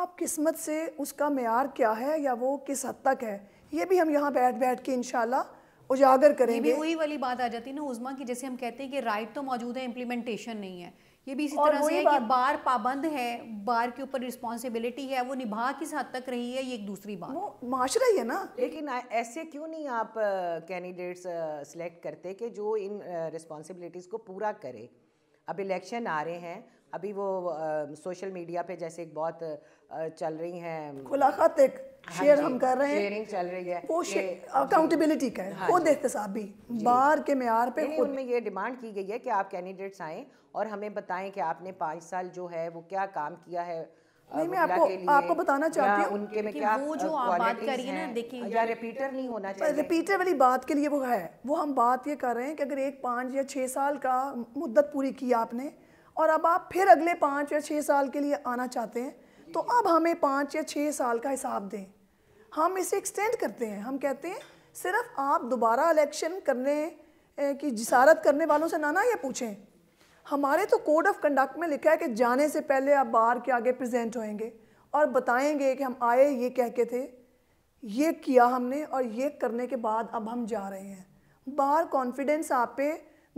अब किस्मत से उसका मैार क्या है या वो किस हद तक है ये भी हम यहाँ बैठ बैठ के इनशाला उजागर करेंगे वही वाली बात आ जाती है ना उजमा की जैसे हम कहते हैं कि राइट तो मौजूद है इम्प्लीमेंटेशन नहीं है ये भी इसी तरह से है कि बार पाबंद है बार के ऊपर रिस्पॉन्सिबिलिटी है वो निभा किस हद तक रही है ये एक दूसरी बात वो माशरा ही है ना लेकिन ऐसे क्यों नहीं आप कैंडिडेट्स सिलेक्ट करते कि जो इन रिस्पॉन्सिबिलिटीज़ को पूरा करे अब इलेक्शन आ रहे हैं अभी वो आ, सोशल मीडिया पे जैसे एक बहुत आ, चल रही हैं खुलाखत एक शेयर हाँ हम कर रहे हैं शेयरिंग चल रही है वो अकाउंटेबिलिटी का है हाँ वो देखते साहब भी बाहर के मैार पे खुद में ये डिमांड की गई है कि आप कैंडिडेट्स आएं और हमें बताएं कि आपने पाँच साल जो है वो क्या काम किया है नहीं मैं आपको आपको बताना चाहती हूँ उनके में क्या वो जो आप बात कर रही है ना देखिए या रिपीटर नहीं होना चाहिए रिपीटर वाली बात के लिए वो है वो हम बात ये कर रहे हैं कि अगर एक पाँच या छः साल का मुद्दत पूरी की आपने और अब आप फिर अगले पाँच या छः साल के लिए आना चाहते हैं तो अब हमें पाँच या छः साल का हिसाब दें हम इसे एक्सटेंड करते हैं हम कहते हैं सिर्फ आप दोबारा इलेक्शन करने की जिसारत करने वालों से ना ना ये पूछें हमारे तो कोड ऑफ कंडक्ट में लिखा है कि जाने से पहले आप बाहर के आगे प्रेजेंट होंगे और बताएंगे कि हम आए ये कह के थे ये किया हमने और ये करने के बाद अब हम जा रहे हैं बाहर कॉन्फिडेंस आप पे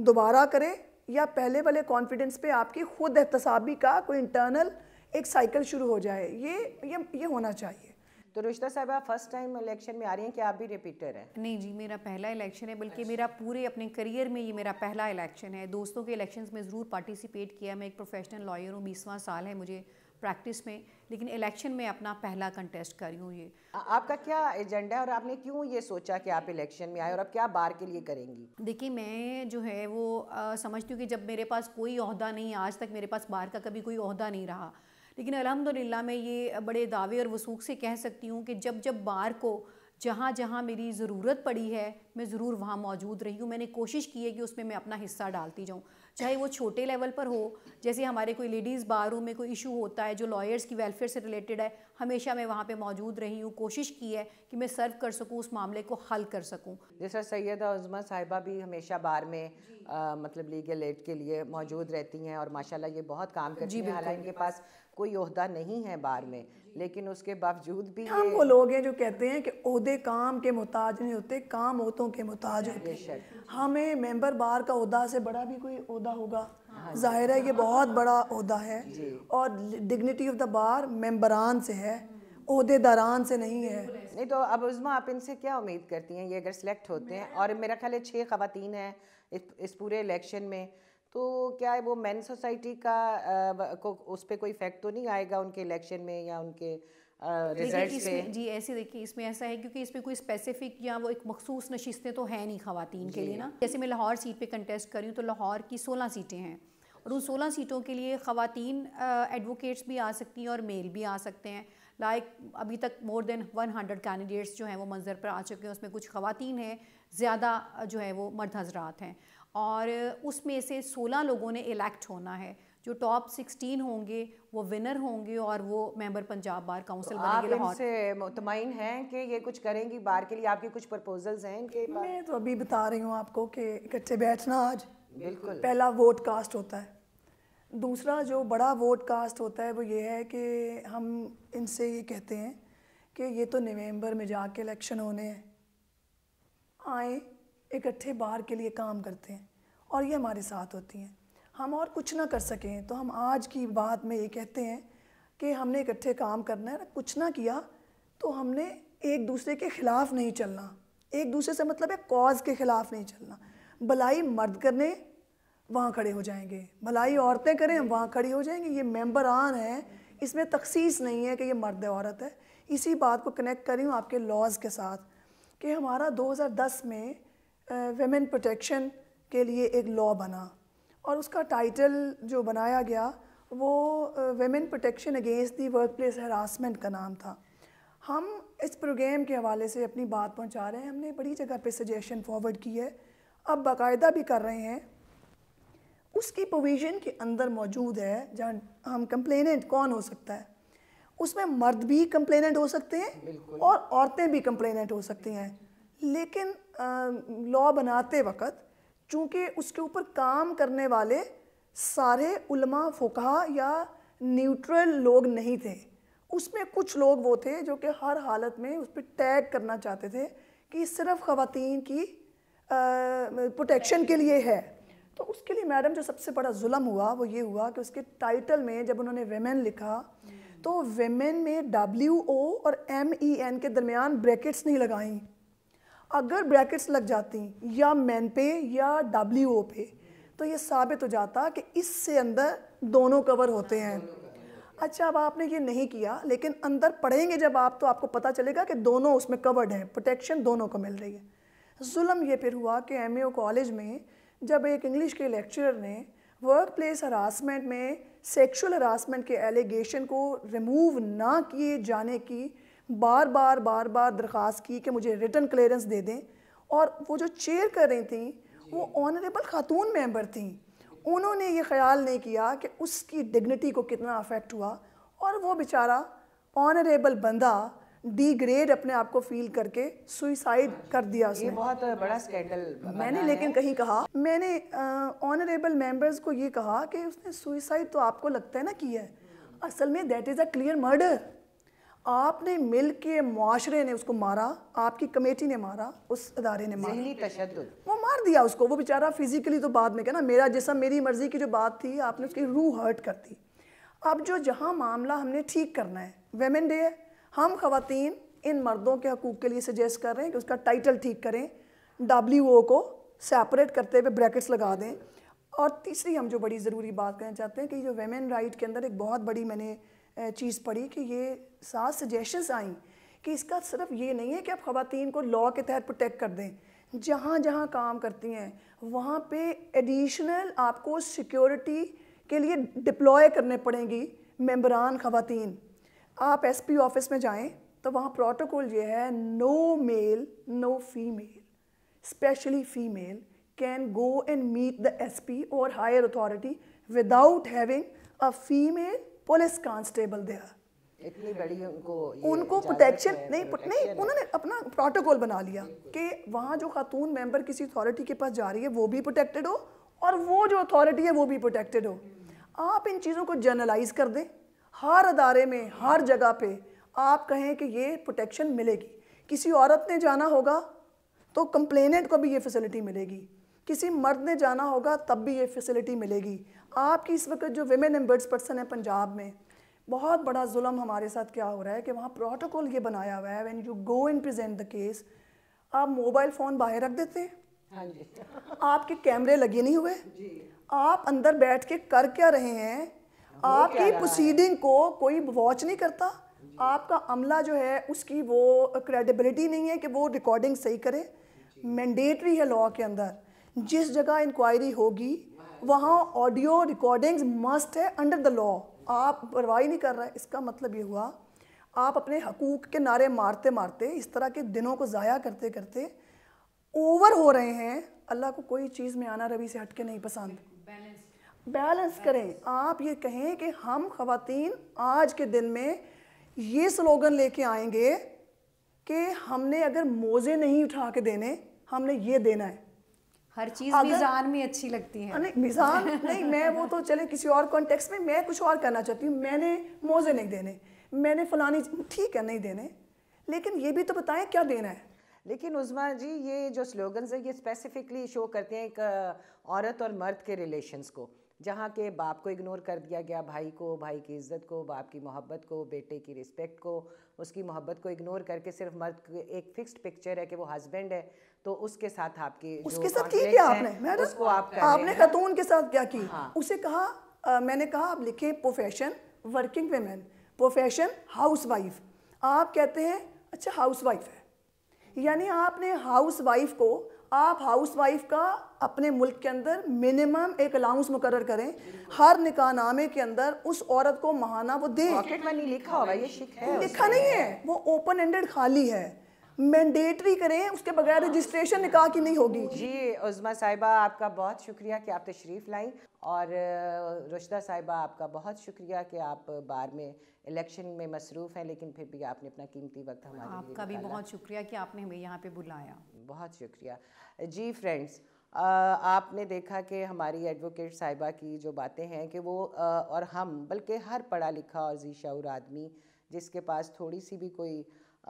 दोबारा करें या पहले वाले कॉन्फिडेंस पे आपकी खुद एहतसाबी का कोई इंटरनल एक साइकिल शुरू हो जाए ये ये ये होना चाहिए तो रुश्ता साहब आप फर्स्ट टाइम इलेक्शन में आ रही हैं कि आप भी रिपीटर हैं नहीं जी मेरा पहला इलेक्शन है बल्कि मेरा पूरे अपने करियर में ये मेरा पहला इलेक्शन है दोस्तों के इलेक्शन में ज़रूर पार्टिसिपेट किया मैं एक प्रोफेशनल लॉयर हूँ बीसवां साल है मुझे प्रैक्टिस में लेकिन इलेक्शन में अपना पहला कंटेस्ट कर रही हूँ ये आपका क्या एजेंडा है और आपने क्यों ये सोचा कि आप इलेक्शन में आए और अब क्या बार के लिए करेंगी देखिए मैं जो है वो आ, समझती हूँ कि जब मेरे पास कोई अहदा नहीं आज तक मेरे पास बार का कभी कोई अहदा नहीं रहा लेकिन अलहमदिल्ला मैं ये बड़े दावे और वसूख से कह सकती हूँ कि जब जब बार को जहाँ जहाँ मेरी ज़रूरत पड़ी है मैं ज़रूर वहाँ मौजूद रही हूँ मैंने कोशिश की है कि उसमें मैं अपना हिस्सा डालती जाऊँ चाहे वो छोटे लेवल पर हो जैसे हमारे कोई लेडीज़ बारों में कोई इशू होता है जो लॉयर्स की वेलफेयर से रिलेटेड है हमेशा मैं वहाँ पे मौजूद रही हूँ कोशिश की है कि मैं सर्व कर सकूँ उस मामले को हल कर सकूँ जैसा सैद उज़मा साहिबा भी हमेशा बार में आ, मतलब लीगल एड के लिए मौजूद रहती हैं और माशाल्लाह ये बहुत काम करती हैं हालांकि इनके पास कोई अहदा नहीं है बार में लेकिन उसके बावजूद भी हम वो लोग हैं जो कहते हैं कि अहदे काम के मोहताज नहीं होते काम औतों के मोहताज हाँ, होते हैं हमें मेंबर बार का अहदा से बड़ा भी कोई अहदा होगा हाँ, हाँ, जाहिर है ये बहुत बड़ा अहदा है और डिग्निटी ऑफ द बार मेंबरान से है अहदेदारान से नहीं है नहीं तो अब उजमा आप इनसे क्या उम्मीद करती हैं ये अगर सिलेक्ट होते हैं और मेरा ख्याल है छः खातन हैं इस पूरे इलेक्शन में तो क्या है वो मैन सोसाइटी का को, उस पर कोई इफेक्ट तो नहीं आएगा उनके इलेक्शन में या उनके रिजल्ट पे जी ऐसे देखिए इसमें ऐसा है क्योंकि इसमें कोई स्पेसिफिक या वो एक मखसूस नशिस्तें तो हैं नहीं खातन के लिए ना जैसे मैं लाहौर सीट पे कंटेस्ट करी हूँ तो लाहौर की सोलह सीटें हैं और उन सोलह सीटों के लिए ख़वातीन एडवोकेट्स भी आ सकती हैं और मेल भी आ सकते हैं लाइक अभी तक more than one hundred candidates जो हैं वो मंजर पर आ चुके हैं उसमें कुछ खातन हैं ज़्यादा जो है वो मर्द हजरात हैं और उसमें से 16 लोगों ने इलेक्ट होना है जो टॉप 16 होंगे वो विनर होंगे और वो मेंबर पंजाब बार काउंसिल तो आप इनसे मुतमिन हैं कि ये कुछ करेंगी बार के लिए आपके कुछ प्रपोजल्स हैं इनके मैं तो अभी बता रही हूँ आपको कि इकट्ठे बैठना आज बिल्कुल पहला वोट कास्ट होता है दूसरा जो बड़ा वोट कास्ट होता है वो ये है कि हम इनसे ये कहते हैं कि ये तो नवंबर में जाके इलेक्शन होने हैं आए इकट्ठे बाहर के लिए काम करते हैं और ये हमारे साथ होती हैं हम और कुछ ना कर सकें तो हम आज की बात में ये कहते हैं कि हमने इकट्ठे काम करना है कुछ ना किया तो हमने एक दूसरे के ख़िलाफ़ नहीं चलना एक दूसरे से मतलब है कॉज के ख़िलाफ़ नहीं चलना भलाई मर्द करने वहाँ खड़े हो जाएंगे भलाई औरतें करें हम वहाँ खड़ी हो जाएंगी ये मेम्बर आन है इसमें तखसीस नहीं है कि ये मर्द है औरत है इसी बात को कनेक्ट करी हूँ आपके लॉज के साथ कि हमारा 2010 में वेमेन प्रोटेक्शन के लिए एक लॉ बना और उसका टाइटल जो बनाया गया वो women protection against the workplace harassment का नाम था हम इस प्रोग्राम के हवाले से अपनी बात पहुंचा रहे हैं हमने बड़ी जगह पे सजेशन फॉरवर्ड की है अब बाकायदा भी कर रहे हैं उसकी प्रोविज़न के अंदर मौजूद है जहाँ हम कंप्लेनेंट कौन हो सकता है उसमें मर्द भी कंप्लेनेंट हो सकते हैं और औरतें भी कंप्लेनेंट हो सकती हैं लेकिन लॉ बनाते वक़्त चूँकि उसके ऊपर काम करने वाले सारे उलमा फ़ुका या न्यूट्रल लोग नहीं थे उसमें कुछ लोग वो थे जो कि हर हालत में उस पर टैग करना चाहते थे कि सिर्फ ख़वान की प्रोटेक्शन के लिए है तो उसके लिए मैडम जो सबसे बड़ा जुल्म हुआ वो ये हुआ कि उसके टाइटल में जब उन्होंने वेमेन लिखा तो वेमेन में डब्ल्यू ओ और एम ई एन के दरमियान ब्रैकेट्स नहीं लगाई अगर ब्रैकेट्स लग जाती या मैन पे या डब्ल्यू ओ पे तो ये साबित हो जाता कि इससे अंदर दोनों कवर होते हैं अच्छा अब आपने ये नहीं किया लेकिन अंदर पढ़ेंगे जब आप तो आपको पता चलेगा कि दोनों उसमें कवर्ड हैं प्रोटेक्शन दोनों को मिल रही है जुल्म ये फिर हुआ कि एम कॉलेज में जब एक इंग्लिश के लेक्चरर ने वर्क प्लेस हरासमेंट में सेक्शुअल हरासमेंट के एलिगेशन को रिमूव ना किए जाने की बार बार बार बार दरख्वास्त की कि मुझे रिटर्न क्लियरेंस दे दें और वो जो चेयर कर रही थी वो ऑनरेबल ख़ातून मेंबर थी उन्होंने ये ख्याल नहीं किया कि उसकी डिग्निटी को कितना अफेक्ट हुआ और वो बेचारा ऑनरेबल बंदा डिग्रेड अपने आप को फील करके सुइसाइड कर दिया उसने ये बहुत बड़ा स्कैंडल मैंने लेकिन कहीं कहा मैंने ऑनरेबल मेंबर्स को ये कहा कि उसने सुइसाइड तो आपको लगता है ना किया है हम्म। असल में that is a clear murder आपने मिल के माशरे ने उसको मारा आपकी कमेटी ने मारा उस अदारे ने मारा वो मार दिया उसको वो बेचारा फिजिकली तो बाद में कहना मेरा जैसा मेरी मर्जी की जो बात थी आपने उसकी रूह हर्ट कर दी अब जो जहाँ मामला हमने ठीक करना है वेमेन डे है हम खातन इन मर्दों के हकूक़ के लिए सजेस्ट कर रहे हैं कि उसका टाइटल ठीक करें डब्ल्यू को सेपरेट करते हुए ब्रैकेट्स लगा दें और तीसरी हम जो बड़ी ज़रूरी बात कहना चाहते हैं कि जो वेमेन राइट के अंदर एक बहुत बड़ी मैंने चीज़ पढ़ी कि ये सात सजेशंस आई कि इसका सिर्फ ये नहीं है कि आप खातन को लॉ के तहत प्रोटेक्ट कर दें जहाँ जहाँ काम करती हैं वहाँ पे एडिशनल आपको सिक्योरिटी के लिए डिप्लॉय करने पड़ेंगी मेम्बरान खातन आप एसपी ऑफिस में जाएं तो वहाँ प्रोटोकॉल ये है no male no female specially female can go and meet the SP और higher authority without having a female police constable दिया इतनी बड़ी उनको उनको प्रोटेक्शन नहीं प्रोटेक्शन नहीं उन्होंने अपना प्रोटोकॉल बना लिया कि वहाँ जो खातून मेंबर किसी अथॉरिटी के पास जा रही है वो भी प्रोटेक्टेड हो और वो जो अथॉरिटी है वो भी प्रोटेक्टेड हो आप इन चीज़ों को जर्नलाइज कर दें हर अदारे में हर जगह पे आप कहें कि ये प्रोटेक्शन मिलेगी किसी औरत ने जाना होगा तो कंप्लेनेंट को भी ये फैसिलिटी मिलेगी किसी मर्द ने जाना होगा तब भी ये फैसिलिटी मिलेगी आपकी इस वक्त जो वेमेन एम्बर्ड्स पर्सन है पंजाब में बहुत बड़ा जुल्म हमारे साथ क्या हो रहा है कि वहाँ प्रोटोकॉल ये बनाया हुआ है when you go and present the case आप मोबाइल फ़ोन बाहर रख देते हाँ जी [laughs] आपके कैमरे लगे नहीं हुए जी आप अंदर बैठ के कर क्या रहे हैं आपकी प्रोसीडिंग को कोई वॉच नहीं करता आपका अमला जो है उसकी वो क्रेडिबिलिटी नहीं है कि वो रिकॉर्डिंग सही करे मैंडेटरी है लॉ के अंदर जिस जगह इंक्वायरी होगी वहाँ ऑडियो रिकॉर्डिंग्स मस्ट है अंडर द लॉ आप परवाही नहीं कर रहे इसका मतलब ये हुआ आप अपने हकूक के नारे मारते मारते इस तरह के दिनों को ज़ाया करते करते ओवर हो रहे हैं अल्लाह को कोई चीज़ में आना रवि से हटके नहीं पसंद बैलेंस करें आप ये कहें कि हम खातन आज के दिन में ये स्लोगन लेके आएंगे कि हमने अगर मोज़े नहीं उठा के देने हमने ये देना है हर चीज मिजान में अच्छी लगती है नहीं मिजान नहीं मैं वो तो चले किसी और कॉन्टेक्स्ट में मैं कुछ और करना चाहती हूँ मैंने मोजे नहीं देने मैंने फलानी ठीक है नहीं देने लेकिन ये भी तो बताएं क्या देना है लेकिन उजमा जी ये जो स्लोगन्स है ये स्पेसिफिकली शो करते हैं एक औरत और मर्द के रिलेशंस को जहाँ के बाप को इग्नोर कर दिया गया भाई को भाई की इज्जत को बाप की मोहब्बत को बेटे की रिस्पेक्ट को उसकी मोहब्बत को इग्नोर करके सिर्फ मर्द एक फिक्स्ड पिक्चर है कि वो हस्बैंड है तो उसके साथ आपके उसके साथ की क्या आपने मैडम तो उसको आप आपने खतून तो के साथ क्या की हाँ। उसे कहा आ, मैंने कहा आप लिखे profession working women profession housewife आप कहते हैं अच्छा हाउस वाइफ है यानी आपने हाउस वाइफ को आप हाउस वाइफ का अपने मुल्क के अंदर मिनिमम एक अलाउंस मुकर करें हर निकाहनामे के अंदर उस औरत को महाना वो दे लिखा होगा ये लिखा नहीं है वो ओपन एंडेड खाली है मैंडेटरी करें उसके बगैर रजिस्ट्रेशन निकाह की नहीं होगी जी उजमा साहिबा आपका बहुत शुक्रिया कि आप तशरीफ़ लाई और रुशदा साहिबा आपका बहुत शुक्रिया कि आप बार में इलेक्शन में मसरूफ़ हैं लेकिन फिर भी आपने अपना कीमती वक्त हमारे आपका भी बहुत शुक्रिया कि आपने हमें यहाँ पे बुलाया बहुत शुक्रिया जी फ्रेंड्स आपने देखा कि हमारी एडवोकेट साहिबा की जो बातें हैं कि वो आ, और हम बल्कि हर पढ़ा लिखा और जी शूर आदमी जिसके पास थोड़ी सी भी कोई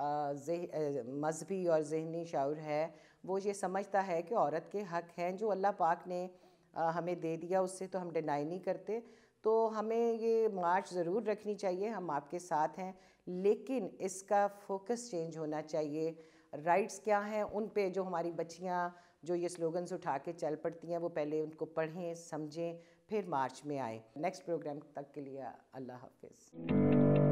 मजहबी और जहनी शाऊर है वो ये समझता है कि औरत के हक़ हैं जो अल्लाह पाक ने हमें दे दिया उससे तो हम डिनाई नहीं करते तो हमें ये मार्च ज़रूर रखनी चाहिए हम आपके साथ हैं लेकिन इसका फोकस चेंज होना चाहिए राइट्स क्या हैं उन पे जो हमारी बच्चियाँ जो ये स्लोगन्स उठा के चल पड़ती हैं वो पहले उनको पढ़ें समझें फिर मार्च में आए नेक्स्ट प्रोग्राम तक के लिए अल्लाह हाफिज़